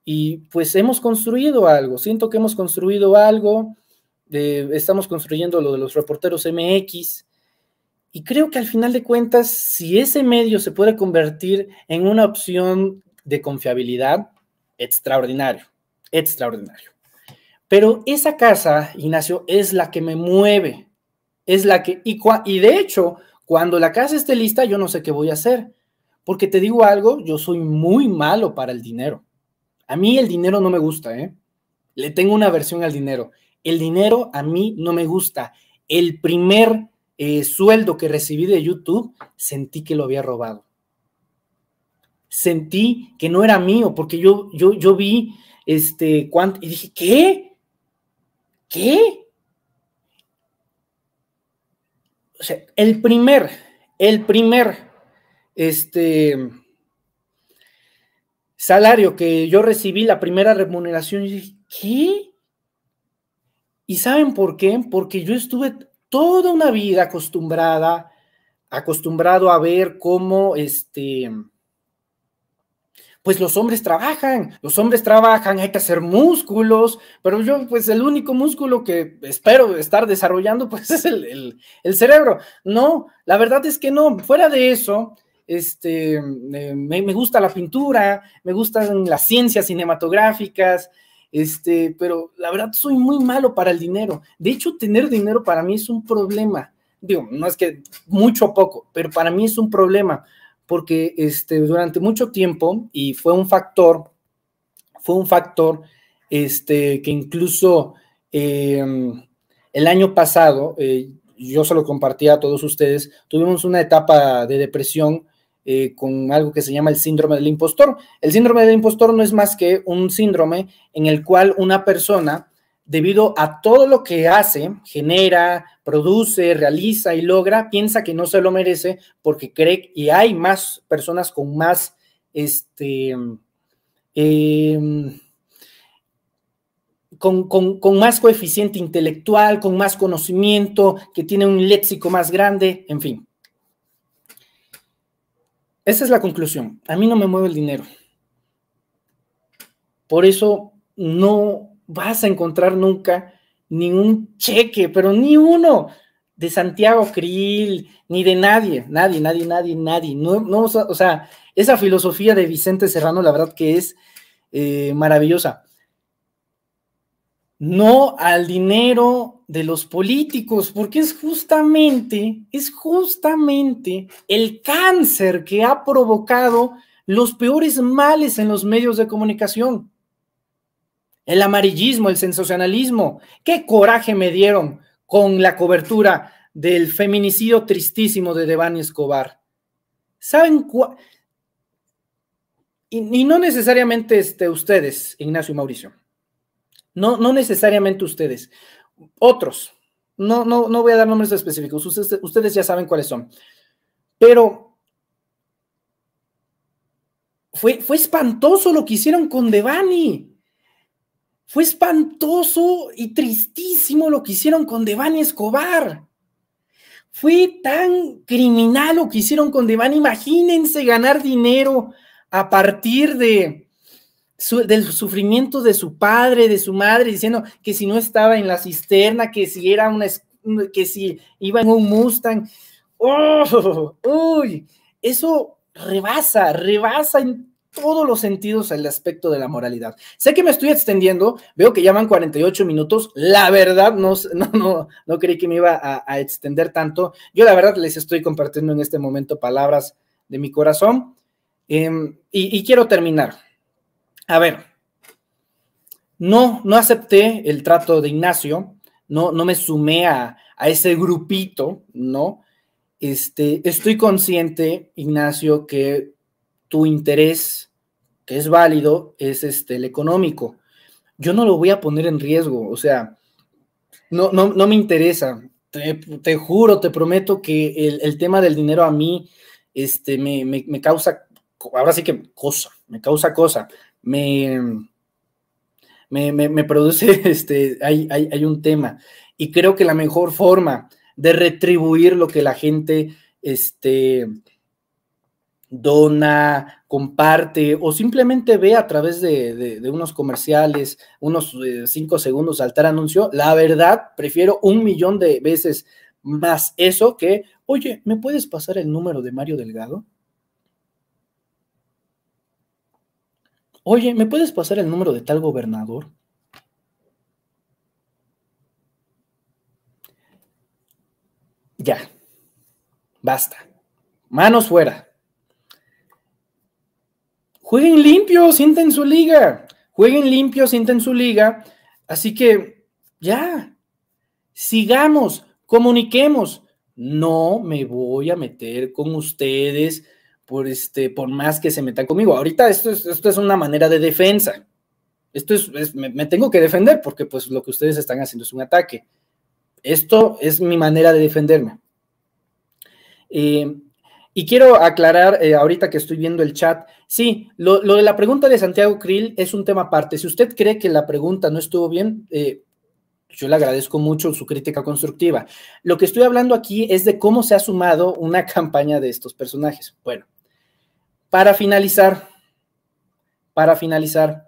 y pues hemos construido algo, siento que hemos construido algo, estamos construyendo lo de los reporteros MX y creo que al final de cuentas, si ese medio se puede convertir en una opción de confiabilidad, extraordinario, extraordinario. Pero esa casa, Ignacio, es la que me mueve, es la que, y, de hecho, cuando la casa esté lista, yo no sé qué voy a hacer, porque te digo algo, yo soy muy malo para el dinero. A mí el dinero no me gusta, ¿eh? Le tengo una aversión al dinero. El dinero a mí no me gusta. El primer eh, sueldo que recibí de YouTube, sentí que lo había robado. Sentí que no era mío, porque yo, yo, yo vi este cuánto y dije, ¿qué? ¿Qué? O sea, el primer, el primer, este, salario que yo recibí, la primera remuneración, y dije, ¿qué? ¿Y saben por qué? Porque yo estuve toda una vida acostumbrada, acostumbrado a ver cómo, este, pues los hombres trabajan, los hombres trabajan, hay que hacer músculos, pero yo pues el único músculo que espero estar desarrollando pues es el, cerebro. No, la verdad es que no, fuera de eso, este, eh, me, gusta la pintura, me gustan las ciencias cinematográficas, este, pero la verdad soy muy malo para el dinero. De hecho, tener dinero para mí es un problema. Digo, no es que mucho o poco, pero para mí es un problema porque este, durante mucho tiempo, y fue un factor, fue un factor este, que incluso em, el año pasado, eh, yo se lo compartía a todos ustedes, tuvimos una etapa de depresión eh, con algo que se llama el síndrome del impostor. El síndrome del impostor no es más que un síndrome en el cual una persona debido a todo lo que hace, genera, produce, realiza y logra, piensa que no se lo merece porque cree y hay más personas con más, este, em, con, con, más coeficiente intelectual, con más conocimiento, que tiene un léxico más grande, en fin. Esa es la conclusión. A mí no me mueve el dinero. Por eso no vas a encontrar nunca ningún cheque, pero ni uno de Santiago Krill, ni de nadie, nadie, nadie, nadie, nadie. No, o sea, esa filosofía de Vicente Serrano, la verdad que es eh, maravillosa. No al dinero de los políticos, porque es justamente, es justamente el cáncer que ha provocado los peores males en los medios de comunicación el amarillismo, el sensacionalismo. Qué coraje me dieron con la cobertura del feminicidio tristísimo de Devani Escobar. ¿Saben cuál? Y, no necesariamente este, ustedes, Ignacio y Mauricio. No, no necesariamente ustedes. Otros. No, no, no voy a dar nombres específicos. Ustedes, ya saben cuáles son. Pero fue, fue espantoso lo que hicieron con Devani. Fue espantoso y tristísimo lo que hicieron con Devani Escobar. Fue tan criminal lo que hicieron con Devani. Imagínense ganar dinero a partir de, del sufrimiento de su padre, de su madre, diciendo que si no estaba en la cisterna, que si era una, que si iba en un Mustang. ¡Oh! ¡Uy! Eso rebasa, rebasa todos los sentidos al aspecto de la moralidad. Sé que me estoy extendiendo, veo que ya van 48 minutos, la verdad no, no, no, creí que me iba a, extender tanto. Yo la verdad les estoy compartiendo en este momento palabras de mi corazón em, y, quiero terminar. A ver, no, no acepté el trato de Ignacio, no, no me sumé a, ese grupito, ¿no? Este, estoy consciente, Ignacio, que tu interés que es válido es este, el económico. Yo no lo voy a poner en riesgo, o sea, no, no, me interesa. Te, juro, te prometo que el, tema del dinero a mí este, me, me, me, causa, ahora sí que cosa, me causa cosa, me, me, me produce, este, hay, hay un tema. Y creo que la mejor forma de retribuir lo que la gente, este, dona, comparte o simplemente ve a través de, unos comerciales, unos eh, cinco segundos saltar anuncio, la verdad prefiero un millón de veces más eso que, oye, ¿me puedes pasar el número de Mario Delgado? Oye, ¿me puedes pasar el número de tal gobernador? Ya, basta. Manos fuera. Jueguen limpio, sienten su liga. Jueguen limpio, sienten su liga. Así que ya, sigamos, comuniquemos. No me voy a meter con ustedes por, este, por más que se metan conmigo. Ahorita esto es, esto es una manera de defensa. Esto es, me, tengo que defender porque pues lo que ustedes están haciendo es un ataque. Esto es mi manera de defenderme. Eh, y quiero aclarar eh, ahorita que estoy viendo el chat, sí, lo, de la pregunta de Santiago Krill es un tema aparte. Si usted cree que la pregunta no estuvo bien, eh, yo le agradezco mucho su crítica constructiva. Lo que estoy hablando aquí es de cómo se ha sumado una campaña de estos personajes. Bueno, para finalizar, para finalizar,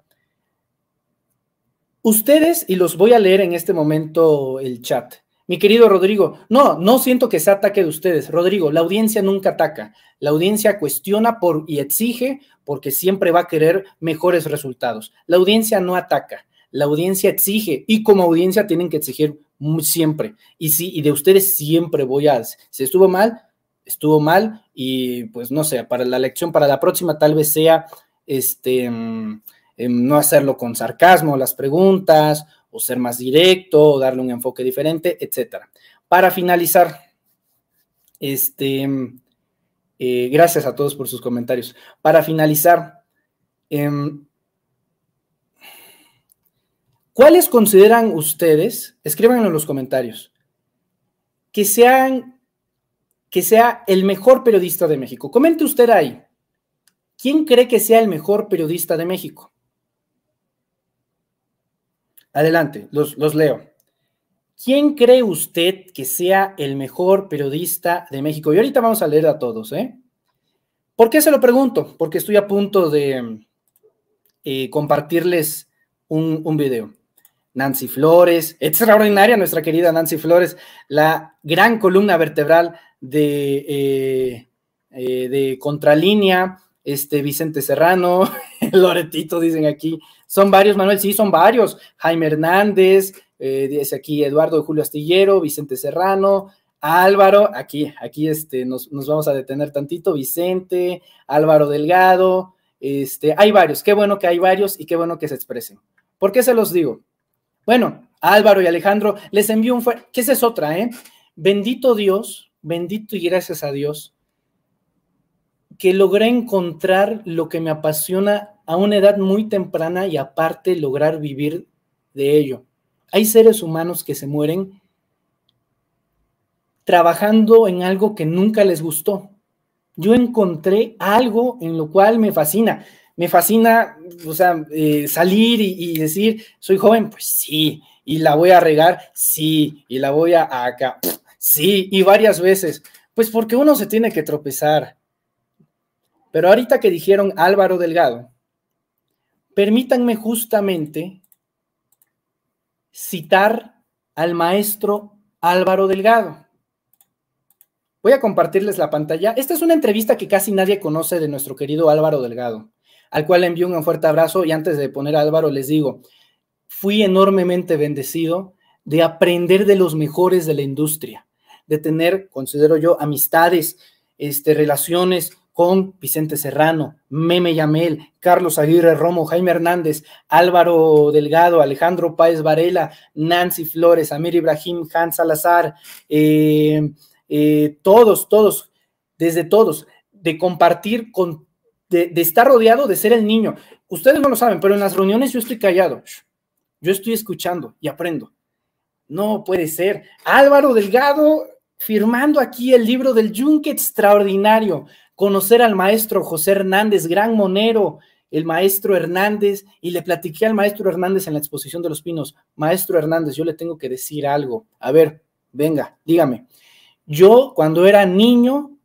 ustedes, y los voy a leer en este momento el chat, mi querido Rodrigo, no, no siento que sea ataque de ustedes. Rodrigo, la audiencia nunca ataca. La audiencia cuestiona por, y exige porque siempre va a querer mejores resultados. La audiencia no ataca. La audiencia exige y como audiencia tienen que exigir siempre. Y si de ustedes siempre voy a... Si estuvo mal, estuvo mal y pues no sé, para la lección, para la próxima tal vez sea este, mm, em, no hacerlo con sarcasmo, las preguntas o ser más directo, o darle un enfoque diferente, etcétera. Para finalizar, este, eh, gracias a todos por sus comentarios. Para finalizar, em, ¿cuáles consideran ustedes? Escríbanlo en los comentarios. sean que sea el mejor periodista de México. Comente usted ahí. ¿Quién cree que sea el mejor periodista de México? Adelante, los, leo. ¿Quién cree usted que sea el mejor periodista de México? Y ahorita vamos a leer a todos, ¿eh? ¿Por qué se lo pregunto? Porque estoy a punto de eh, compartirles un, un, video. Nancy Flores, extraordinaria nuestra querida Nancy Flores, la gran columna vertebral de, eh, eh, de Contralínea, este Vicente Serrano, Loretito, dicen aquí. Son varios, Manuel, sí, son varios. Jaime Hernández, eh, dice aquí Eduardo Julio Astillero, Vicente Serrano, Álvaro, aquí, aquí este, nos, vamos a detener tantito, Vicente, Álvaro Delgado, este, hay varios, qué bueno que hay varios y qué bueno que se expresen. ¿Por qué se los digo? Bueno, Álvaro y Alejandro les envío un fuerte, que esa es otra, ¿eh? Bendito Dios, bendito y gracias a Dios, que logré encontrar lo que me apasiona a una edad muy temprana y aparte lograr vivir de ello. Hay seres humanos que se mueren trabajando en algo que nunca les gustó. Yo encontré algo en lo cual me fascina. Me fascina, o sea, eh, salir y, decir, soy joven, pues sí, y la voy a regar, sí, y la voy a, a acá, sí, y varias veces. Pues porque uno se tiene que tropezar, pero ahorita que dijeron Álvaro Delgado, permítanme justamente citar al maestro Álvaro Delgado. Voy a compartirles la pantalla. Esta es una entrevista que casi nadie conoce de nuestro querido Álvaro Delgado, al cual le envío un fuerte abrazo y antes de poner Álvaro les digo, fui enormemente bendecido de aprender de los mejores de la industria, de tener, considero yo, amistades, este, relaciones con Vicente Serrano, Meme Yamel, Carlos Aguirre Romo, Jaime Hernández, Álvaro Delgado, Alejandro Páez Varela, Nancy Flores, Amir Ibrahim, Hans Salazar, eh, eh, todos, todos, desde todos, de compartir con, de, estar rodeado, de ser el niño. Ustedes no lo saben, pero en las reuniones yo estoy callado, yo estoy escuchando y aprendo. No puede ser. Álvaro Delgado firmando aquí el libro del Yunque extraordinario conocer al maestro José Hernández, gran monero, el maestro Hernández, y le platiqué al maestro Hernández en la exposición de los pinos, maestro Hernández, yo le tengo que decir algo. A ver, venga, dígame. Yo cuando era niño,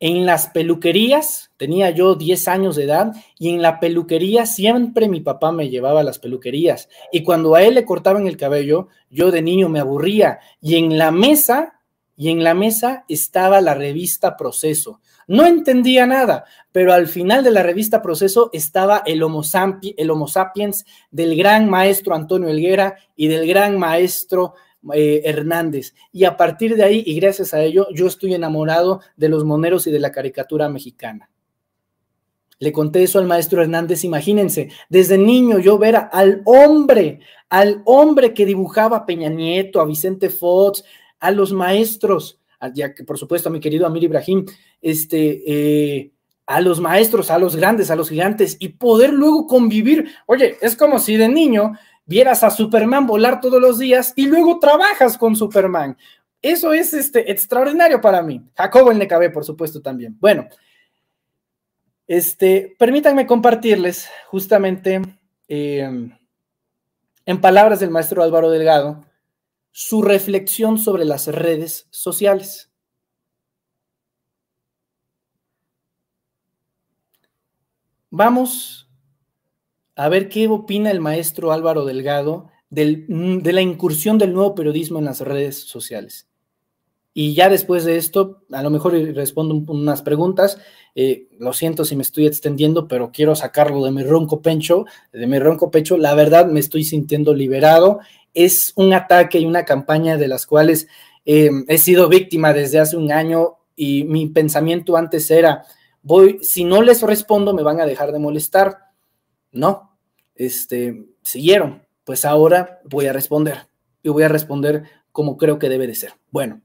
en las peluquerías, tenía yo 10 años de edad, y en la peluquería siempre mi papá me llevaba a las peluquerías. Y cuando a él le cortaban el cabello, yo de niño me aburría. Y en la mesa, y en la mesa estaba la revista Proceso. No entendía nada, pero al final de la revista Proceso estaba el Homo, sapiens del gran maestro Antonio Helguera y del gran maestro eh, Hernández. Y a partir de ahí, y gracias a ello, yo estoy enamorado de los moneros y de la caricatura mexicana. Le conté eso al maestro Hernández, imagínense, desde niño yo ver al hombre, al hombre que dibujaba Peña Nieto, a Vicente Fox, a los maestros ya que por supuesto a mi querido Amir Ibrahim, este, eh, a los maestros, a los grandes, a los gigantes, y poder luego convivir. Oye, es como si de niño vieras a Superman volar todos los días y luego trabajas con Superman. Eso es este, extraordinario para mí. Jacobo el Necabé, por supuesto, también. Bueno, este, permítanme compartirles justamente eh, en palabras del maestro Álvaro Delgado, su reflexión sobre las redes sociales. Vamos a ver qué opina el maestro Álvaro Delgado mm, de la incursión del nuevo periodismo en las redes sociales. Y ya después de esto, a lo mejor respondo unas preguntas. Eh, lo siento si me estoy extendiendo, pero quiero sacarlo de mi ronco pecho, de mi ronco pecho. La verdad, me estoy sintiendo liberado es un ataque y una campaña de las cuales eh, he sido víctima desde hace un año y mi pensamiento antes era, voy, si no les respondo me van a dejar de molestar. No, este, siguieron, pues ahora voy a responder y voy a responder como creo que debe de ser. Bueno,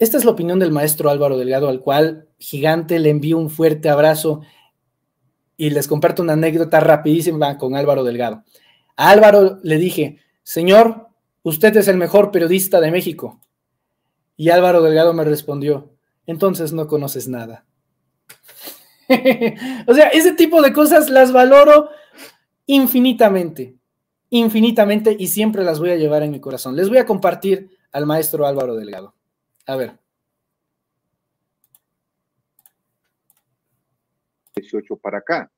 esta es la opinión del maestro Álvaro Delgado, al cual gigante le envío un fuerte abrazo y les comparto una anécdota rapidísima con Álvaro Delgado. A Álvaro le dije, Señor, usted es el mejor periodista de México. Y Álvaro Delgado me respondió, entonces no conoces nada. o sea, ese tipo de cosas las valoro infinitamente, infinitamente y siempre las voy a llevar en mi corazón. Les voy a compartir al maestro Álvaro Delgado. A ver. 18 para acá.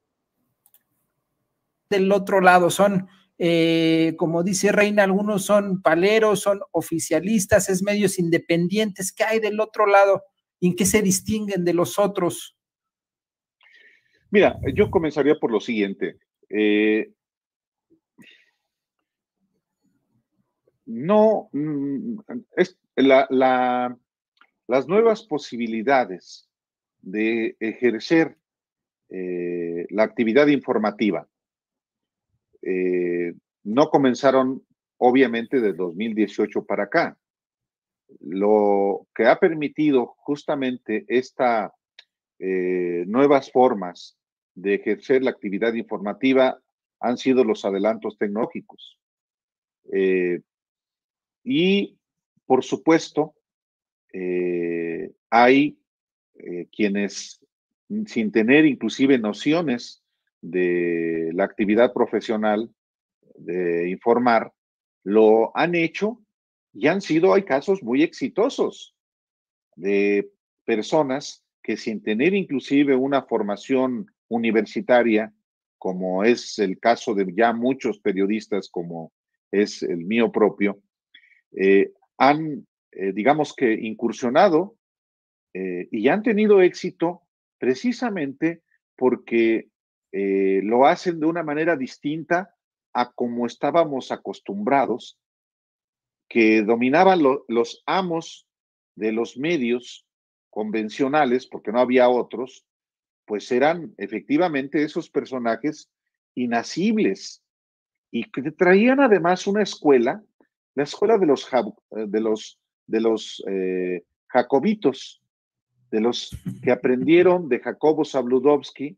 Del otro lado son eh, como dice Reina, algunos son paleros, son oficialistas, es medios independientes. ¿Qué hay del otro lado? ¿Y en qué se distinguen de los otros? Mira, yo comenzaría por lo siguiente. Eh, no, mm, es las nuevas posibilidades de ejercer eh, la actividad informativa eh, no comenzaron obviamente de 2018 para acá. Lo que ha permitido justamente estas eh, nuevas formas de ejercer la actividad informativa han sido los adelantos tecnológicos. Eh, y, por supuesto, hay quienes, sin tener inclusive nociones de la actividad profesional de informar, lo han hecho y han sido, hay casos muy exitosos de personas que sin tener inclusive una formación universitaria, como es el caso de ya muchos periodistas, como es el mío propio, eh, han, eh, digamos que, incursionado eh, y han tenido éxito precisamente porque eh, lo hacen de una manera distinta a como estábamos acostumbrados, que dominaban los amos de los medios convencionales, porque no había otros, pues eran efectivamente esos personajes inacibles y que traían además una escuela, la escuela de los, eh, de los, de los eh, jacobitos, de los que aprendieron de Jacobo Sabludowski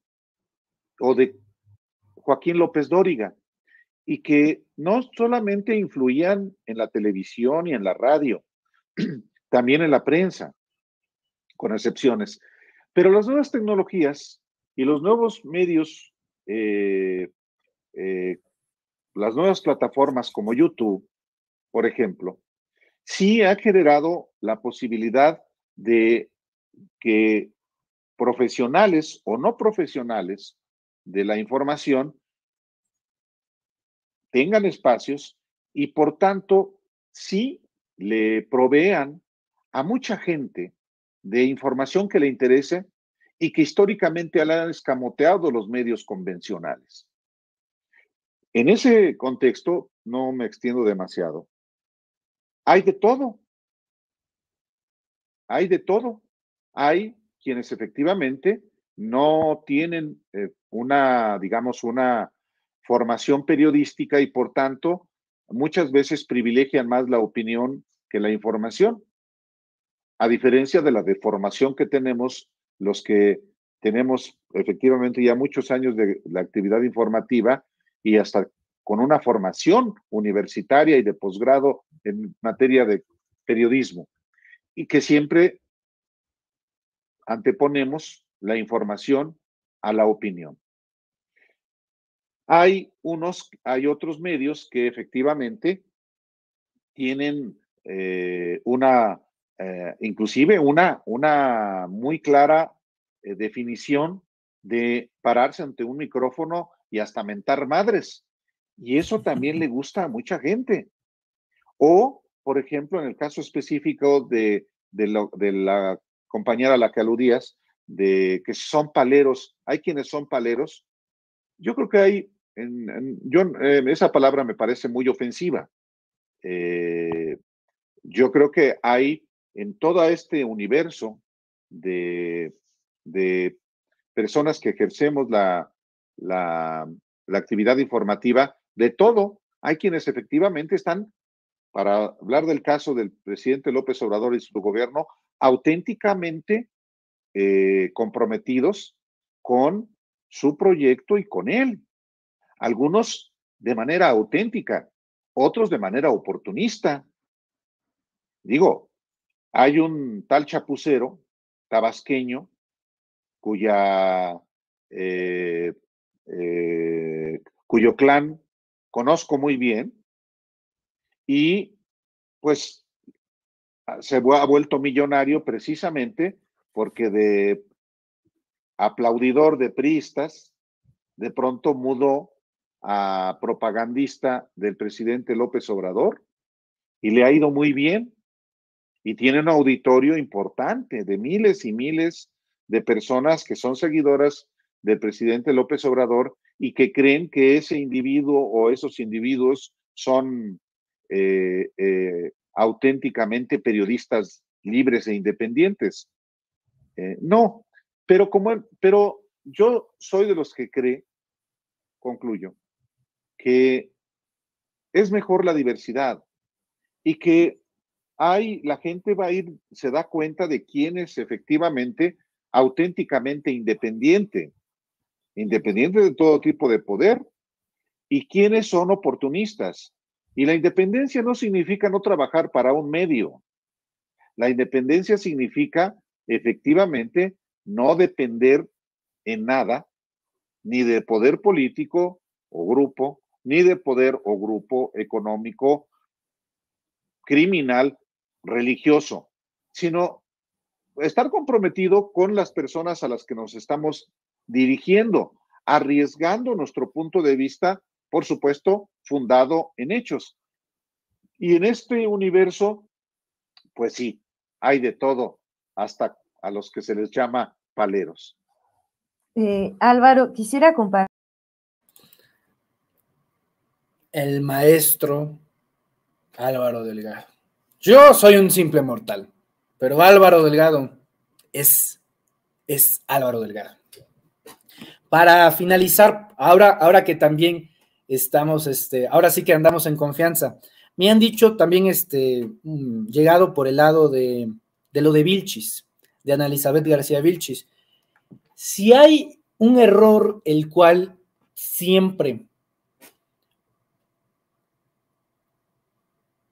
o de Joaquín López Dóriga, y que no solamente influían en la televisión y en la radio, también en la prensa, con excepciones. Pero las nuevas tecnologías y los nuevos medios, eh, eh, las nuevas plataformas como YouTube, por ejemplo, sí ha generado la posibilidad de que profesionales o no profesionales de la información tengan espacios y por tanto sí le provean a mucha gente de información que le interese y que históricamente han escamoteado los medios convencionales. En ese contexto, no me extiendo demasiado, hay de todo. Hay de todo. Hay quienes efectivamente no tienen eh, una, digamos, una formación periodística y por tanto muchas veces privilegian más la opinión que la información, a diferencia de la deformación que tenemos los que tenemos efectivamente ya muchos años de la actividad informativa y hasta con una formación universitaria y de posgrado en materia de periodismo, y que siempre anteponemos la información a la opinión. Hay unos, hay otros medios que efectivamente tienen eh, una, eh, inclusive una, una muy clara eh, definición de pararse ante un micrófono y hasta mentar madres. Y eso también le gusta a mucha gente. O, por ejemplo, en el caso específico de, de la compañera a la que aludías, de que son paleros, hay quienes son paleros. Yo creo que hay yo, esa palabra me parece muy ofensiva. Eh, yo creo que hay en todo este universo de, personas que ejercemos la, la, actividad informativa, de todo, hay quienes efectivamente están, para hablar del caso del presidente López Obrador y su gobierno, auténticamente eh, comprometidos con su proyecto y con él algunos de manera auténtica, otros de manera oportunista. Digo, hay un tal chapucero tabasqueño cuya, eh, eh, cuyo clan conozco muy bien y pues ah, se ha vuelto millonario precisamente porque de aplaudidor de priistas, de pronto mudó a propagandista del presidente López Obrador y le ha ido muy bien y tiene un auditorio importante de miles y miles de personas que son seguidoras del presidente López Obrador y que creen que ese individuo o esos individuos son eh, eh, auténticamente periodistas libres e independientes. Eh, no, pero como pero yo soy de los que cree, concluyo, que es mejor la diversidad y que hay, la gente va a ir, se da cuenta de quién es efectivamente, auténticamente independiente, independiente de todo tipo de poder y quiénes son oportunistas. Y la independencia no significa no trabajar para un medio. La independencia significa efectivamente no depender en nada, ni de poder político o grupo, ni de poder o grupo económico, criminal, religioso, sino estar comprometido con las personas a las que nos estamos dirigiendo, arriesgando nuestro punto de vista, por supuesto, fundado en hechos. Y en este universo, pues sí, hay de todo, hasta a los que se les llama paleros. Eh, Álvaro, quisiera compartir el maestro Álvaro Delgado. Yo soy un simple mortal, pero Álvaro Delgado es, es Álvaro Delgado. Para finalizar, ahora, ahora que también estamos, este, ahora sí que andamos en confianza, me han dicho también, este, mm, llegado por el lado de, de lo de Vilchis, de Ana Elizabeth García Vilchis, si hay un error el cual siempre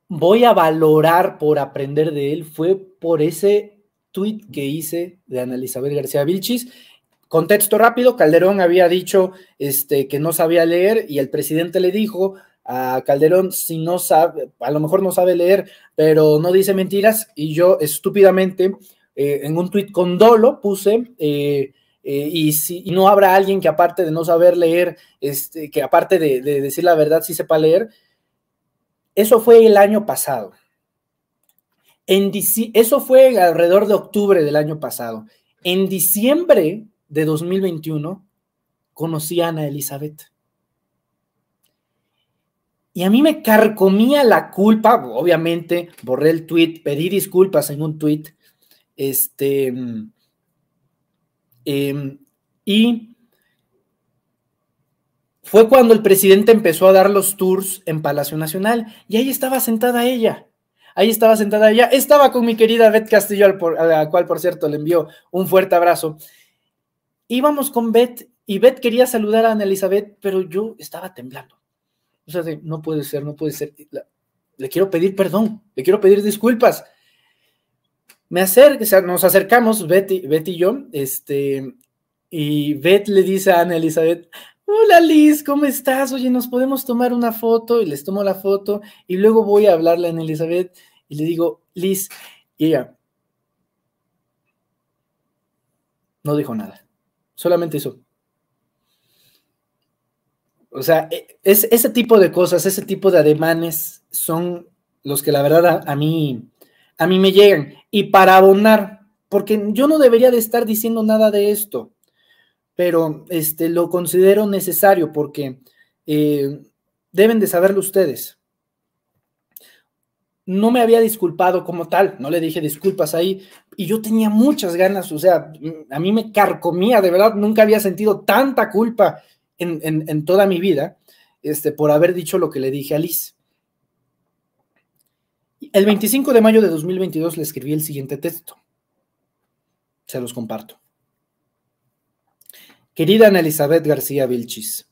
voy a valorar por aprender de él fue por ese tweet que hice de Ana Isabel García Vilchis. Contexto rápido, Calderón había dicho este, que no sabía leer y el presidente le dijo a Calderón, si no sabe, a lo mejor no sabe leer, pero no dice mentiras y yo estúpidamente eh, en un tweet con dolo puse... Eh, eh, y, si, no habrá alguien que aparte de no saber leer, este, que aparte de, de decir la verdad sí sepa leer, eso fue el año pasado. En eso fue alrededor de octubre del año pasado. En diciembre de 2021 conocí a Ana Elizabeth. Y a mí me carcomía la culpa, obviamente, borré el tweet, pedí disculpas en un tweet, este, mm, em, y fue cuando el presidente empezó a dar los tours en Palacio Nacional y ahí estaba sentada ella. Ahí estaba sentada ella. Estaba con mi querida Beth Castillo, a la cual, por cierto, le envió un fuerte abrazo. Íbamos con Beth y Beth quería saludar a Ana Elizabeth, pero yo estaba temblando. O sea, no puede ser, no puede ser. le quiero pedir perdón, le quiero pedir disculpas. Me nos acercamos, Beth, Beth y yo, este, y Beth le dice a Ana Elizabeth, Hola Liz, ¿cómo estás? Oye, nos podemos tomar una foto y les tomo la foto y luego voy a hablarle a Elizabeth y le digo, Liz, y ella no dijo nada, solamente eso. O sea, e, es, ese tipo de cosas, ese tipo de ademanes son los que la verdad a, mí, a mí me llegan. Y para abonar, porque yo no debería de estar diciendo nada de esto pero este, lo considero necesario porque eh, deben de saberlo ustedes. No me había disculpado como tal, no le dije disculpas ahí, y yo tenía muchas ganas, o sea, a mí me carcomía, de verdad, nunca había sentido tanta culpa en, toda mi vida este, por haber dicho lo que le dije a Liz. El 25 de mayo de 2022 le escribí el siguiente texto. Se los comparto. Querida Ana Elizabeth García Vilchis,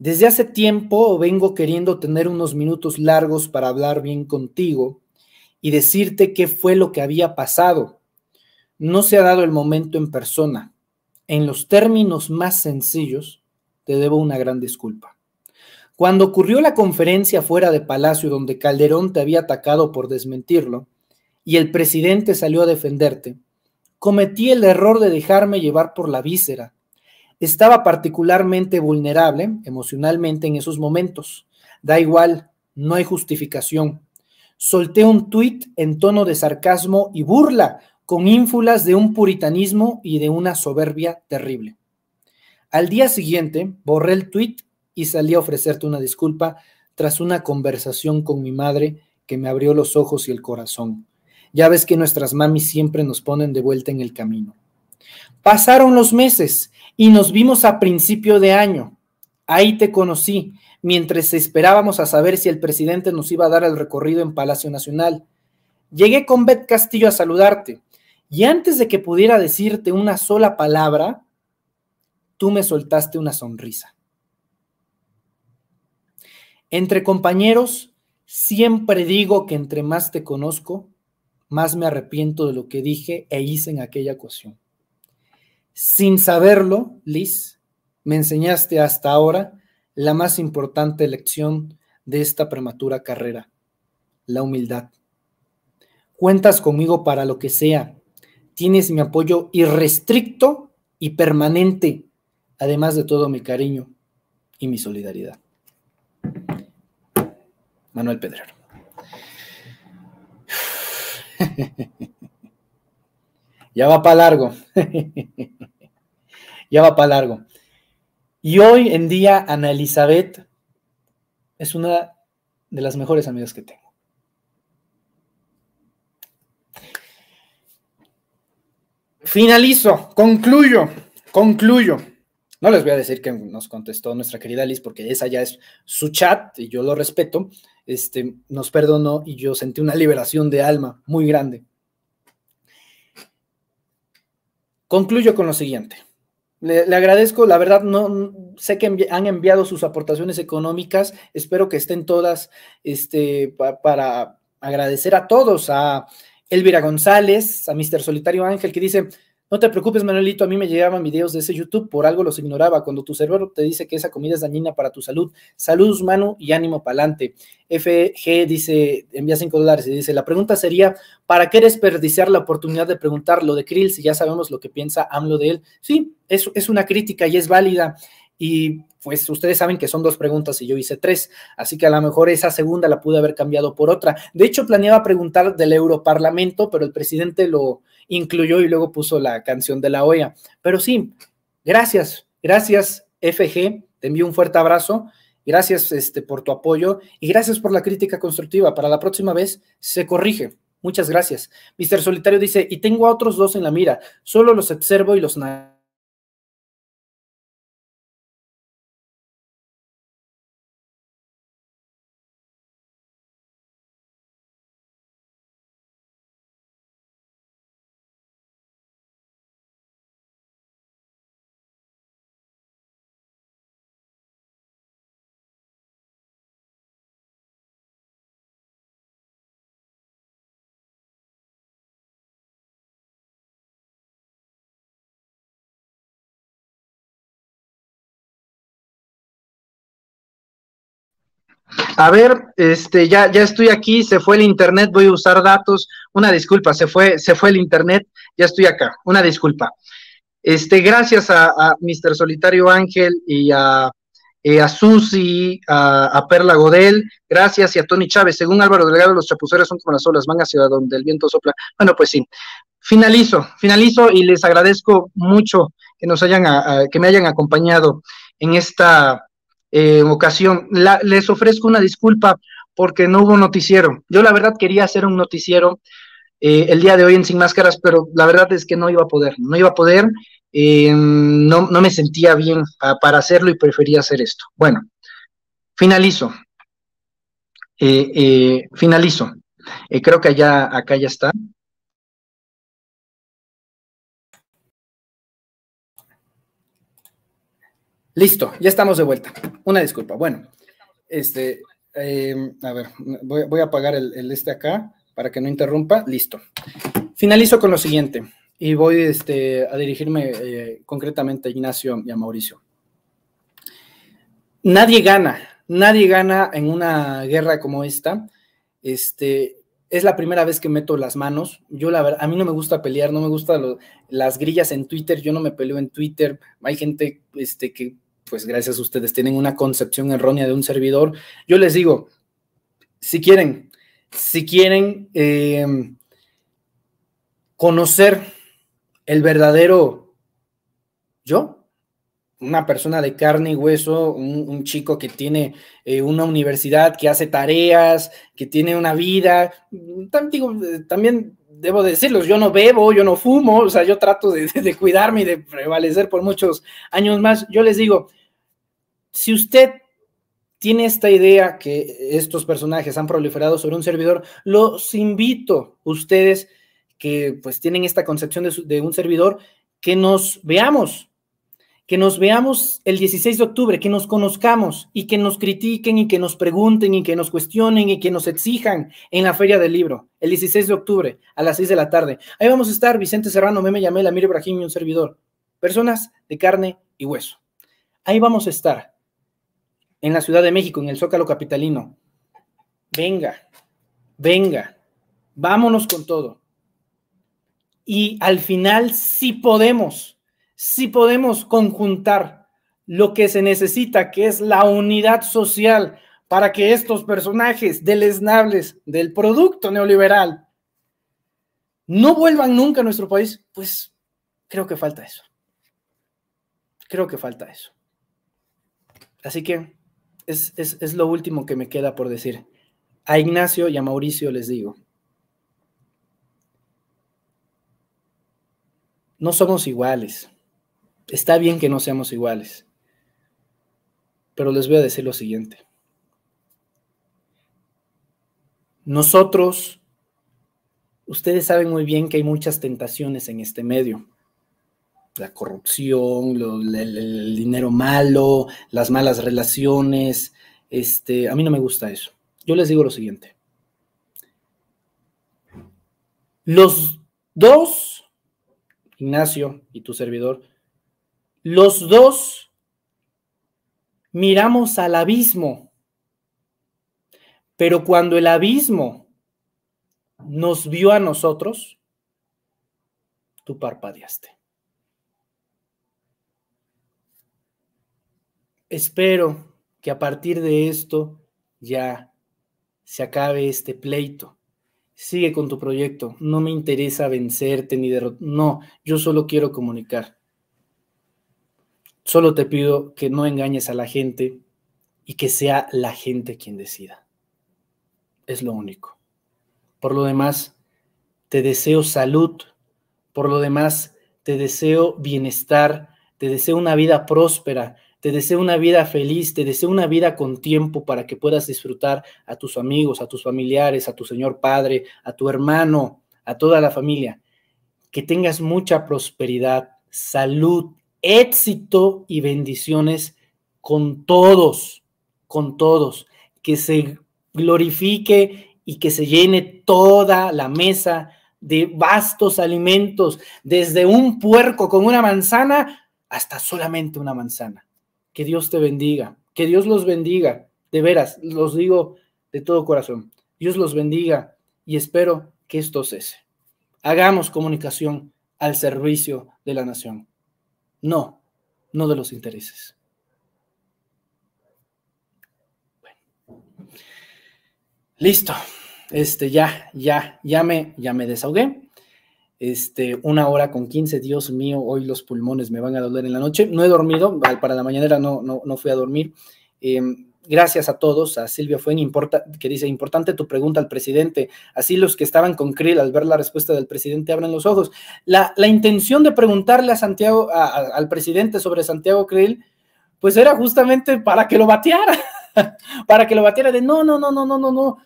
desde hace tiempo vengo queriendo tener unos minutos largos para hablar bien contigo y decirte qué fue lo que había pasado. No se ha dado el momento en persona. En los términos más sencillos, te debo una gran disculpa. Cuando ocurrió la conferencia fuera de Palacio donde Calderón te había atacado por desmentirlo y el presidente salió a defenderte, cometí el error de dejarme llevar por la víscera estaba particularmente vulnerable emocionalmente en esos momentos. Da igual, no hay justificación. Solté un tuit en tono de sarcasmo y burla con ínfulas de un puritanismo y de una soberbia terrible. Al día siguiente, borré el tuit y salí a ofrecerte una disculpa tras una conversación con mi madre que me abrió los ojos y el corazón. Ya ves que nuestras mamis siempre nos ponen de vuelta en el camino. Pasaron los meses y nos vimos a principio de año. Ahí te conocí, mientras esperábamos a saber si el presidente nos iba a dar el recorrido en Palacio Nacional. Llegué con Bet Castillo a saludarte, y antes de que pudiera decirte una sola palabra, tú me soltaste una sonrisa. Entre compañeros, siempre digo que entre más te conozco, más me arrepiento de lo que dije e hice en aquella ocasión. Sin saberlo, Liz, me enseñaste hasta ahora la más importante lección de esta prematura carrera, la humildad. Cuentas conmigo para lo que sea. Tienes mi apoyo irrestricto y permanente, además de todo mi cariño y mi solidaridad. Manuel Pedrero. Ya va para largo. ya va para largo. Y hoy en día, Ana Elizabeth es una de las mejores amigas que tengo. Finalizo, concluyo, concluyo. No les voy a decir que nos contestó nuestra querida Liz, porque esa ya es su chat y yo lo respeto. Este, nos perdonó y yo sentí una liberación de alma muy grande. Concluyo con lo siguiente. Le, agradezco, la verdad, no sé que han enviado sus aportaciones económicas. Espero que estén todas este, para agradecer a todos, a Elvira González, a Mr. Solitario Ángel, que dice, no te preocupes, Manuelito, a mí me llegaban videos de ese YouTube, por algo los ignoraba. Cuando tu cerebro te dice que esa comida es dañina para tu salud, salud, Manu, y ánimo pa'lante. FG dice, envía cinco dólares y dice, la pregunta sería, ¿para qué desperdiciar la oportunidad de preguntar lo de Krill si ya sabemos lo que piensa AMLO de él? Sí, es una crítica y es válida. Y pues ustedes saben que son dos preguntas y yo hice tres, así que a lo mejor esa segunda la pude haber cambiado por otra. De hecho, planeaba preguntar del Europarlamento, pero el presidente lo, incluyó y luego puso la canción de la olla, Pero sí, gracias, gracias FG, te envío un fuerte abrazo, gracias este, por tu apoyo y gracias por la crítica constructiva. Para la próxima vez se corrige. Muchas gracias. Mister Solitario dice, y tengo a otros dos en la mira, solo los observo y los... A ver, este, ya, ya estoy aquí, se fue el internet, voy a usar datos. Una disculpa, se fue, se fue el internet, ya estoy acá, una disculpa. Este, gracias a, Mr. Solitario Ángel y a, eh, a a, Perla Godel, gracias y a Tony Chávez. Según Álvaro Delgado, los chapuceros son como las olas, van hacia donde el viento sopla. Bueno, pues sí. Finalizo, finalizo y les agradezco mucho que nos hayan, que me hayan acompañado en esta en eh, ocasión. les ofrezco una disculpa porque no hubo noticiero. Yo la verdad quería hacer un noticiero eh, el día de hoy en Sin Máscaras, pero la verdad es que no iba a poder, no iba a poder, eh, no, me sentía bien ah, para hacerlo y prefería hacer esto. Bueno, finalizo. finalizo. creo que acá ya está. Listo, ya estamos de vuelta. Una disculpa. Bueno, este, em, a ver, voy, a apagar el, este acá para que no interrumpa. Listo. Finalizo con lo siguiente y voy este, a dirigirme eh, concretamente a Ignacio y a Mauricio. Nadie gana, nadie gana en una guerra como esta. Este, es la primera vez que meto las manos. Yo la verdad, a mí no me gusta pelear, no me gustan las grillas en Twitter, yo no me peleo en Twitter. Hay gente este, que pues gracias a ustedes tienen una concepción errónea de un servidor. Yo les digo, si quieren, si quieren eh, conocer el verdadero yo, una persona de carne y hueso, un, chico que tiene eh, una universidad, que hace tareas, que tiene una vida, también eh, debo decirlos, yo no bebo, yo no fumo, o sea, yo trato de, cuidarme y de prevalecer por muchos años más. Yo les digo, si usted tiene esta idea que estos personajes han proliferado sobre un servidor, los invito ustedes que pues tienen esta concepción de un servidor, que nos veamos, que nos veamos el 16 de octubre, que nos conozcamos y que nos critiquen y que nos pregunten y que nos cuestionen y que nos exijan en la Feria del Libro, el 16 de octubre a las 6 de la tarde. Ahí vamos a estar Vicente Serrano, Meme Yamel, Amir Ibrahim y un servidor. Personas de carne y hueso. Ahí vamos a estar en la Ciudad de México, en el Zócalo Capitalino. Venga, venga, vámonos con todo. Y al final sí podemos si podemos conjuntar lo que se necesita, que es la unidad social, para que estos personajes deleznables del producto neoliberal no vuelvan nunca a nuestro país, pues creo que falta eso. Creo que falta eso. Así que es, es lo último que me queda por decir. A Ignacio y a Mauricio les digo, no somos iguales. Está bien que no seamos iguales, pero les voy a decir lo siguiente. Nosotros, ustedes saben muy bien que hay muchas tentaciones en este medio. La corrupción, el, dinero malo, las malas relaciones. Este, a mí no me gusta eso. Yo les digo lo siguiente. Los dos, Ignacio y tu servidor, los dos miramos al abismo, pero cuando el abismo nos vio a nosotros, tú parpadeaste. Espero que a partir de esto ya se acabe este pleito. Sigue con tu proyecto. No me interesa vencerte ni derrotar. No, yo solo quiero comunicar. Solo te pido que no engañes a la gente y que sea la gente quien decida. Es lo único. Por lo demás, te deseo salud. Por lo demás, te deseo bienestar. Te deseo una vida próspera. Te deseo una vida feliz, te deseo una vida con tiempo para que puedas disfrutar a tus amigos, a tus familiares, a tu Señor Padre, a tu hermano, a toda la familia. Que tengas mucha prosperidad, salud éxito y bendiciones con todos, con todos, que se glorifique y que se llene toda la mesa de vastos alimentos, desde un puerco con una manzana hasta solamente una manzana. Que Dios te bendiga, que Dios los bendiga, de veras, los digo de todo corazón. Dios los bendiga y espero que esto cese. Hagamos comunicación al servicio de la nación. No, no de los intereses. Bueno. Listo. Este, ya, ya, ya me, ya me desahogué. Este, una hora con 15, Dios mío, hoy los pulmones me van a doler en la noche. No he dormido, para la mañanera no, no, no fui a dormir. Em, Gracias a todos, a Silvia Fuen, que dice, importante tu pregunta al presidente. Así los que estaban con Krill al ver la respuesta del presidente abren los ojos. La, intención de preguntarle a Santiago, al presidente sobre Santiago Krill, pues era justamente para que lo bateara, para que lo bateara de no, no, no, no, no, no, no.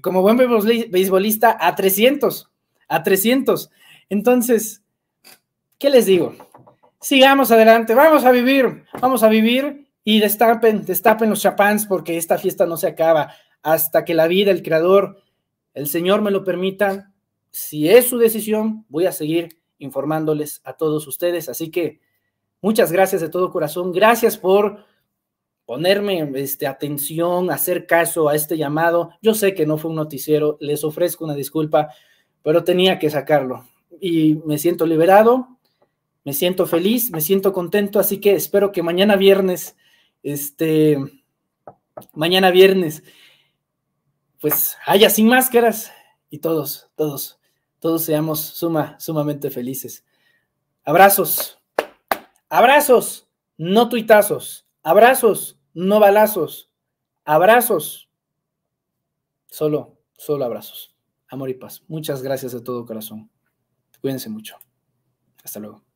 como buen beisbolista, a 300, a 300. Entonces, ¿qué les digo? Sigamos adelante, vamos a vivir, vamos a vivir y destapen, destapen los chapans porque esta fiesta no se acaba hasta que la vida, el creador, el Señor me lo permita. Si es su decisión, voy a seguir informándoles a todos ustedes. Así que muchas gracias de todo corazón. Gracias por ponerme este, atención, hacer caso a este llamado. Yo sé que no fue un noticiero, les ofrezco una disculpa, pero tenía que sacarlo. Y me siento liberado, me siento feliz, me siento contento, así que espero que mañana viernes este, mañana viernes, pues haya sin máscaras y todos, todos, todos seamos suma, sumamente felices. Abrazos, abrazos, no tuitazos, abrazos, no balazos, abrazos, solo, solo abrazos. Amor y paz. Muchas gracias de todo corazón. Cuídense mucho. Hasta luego.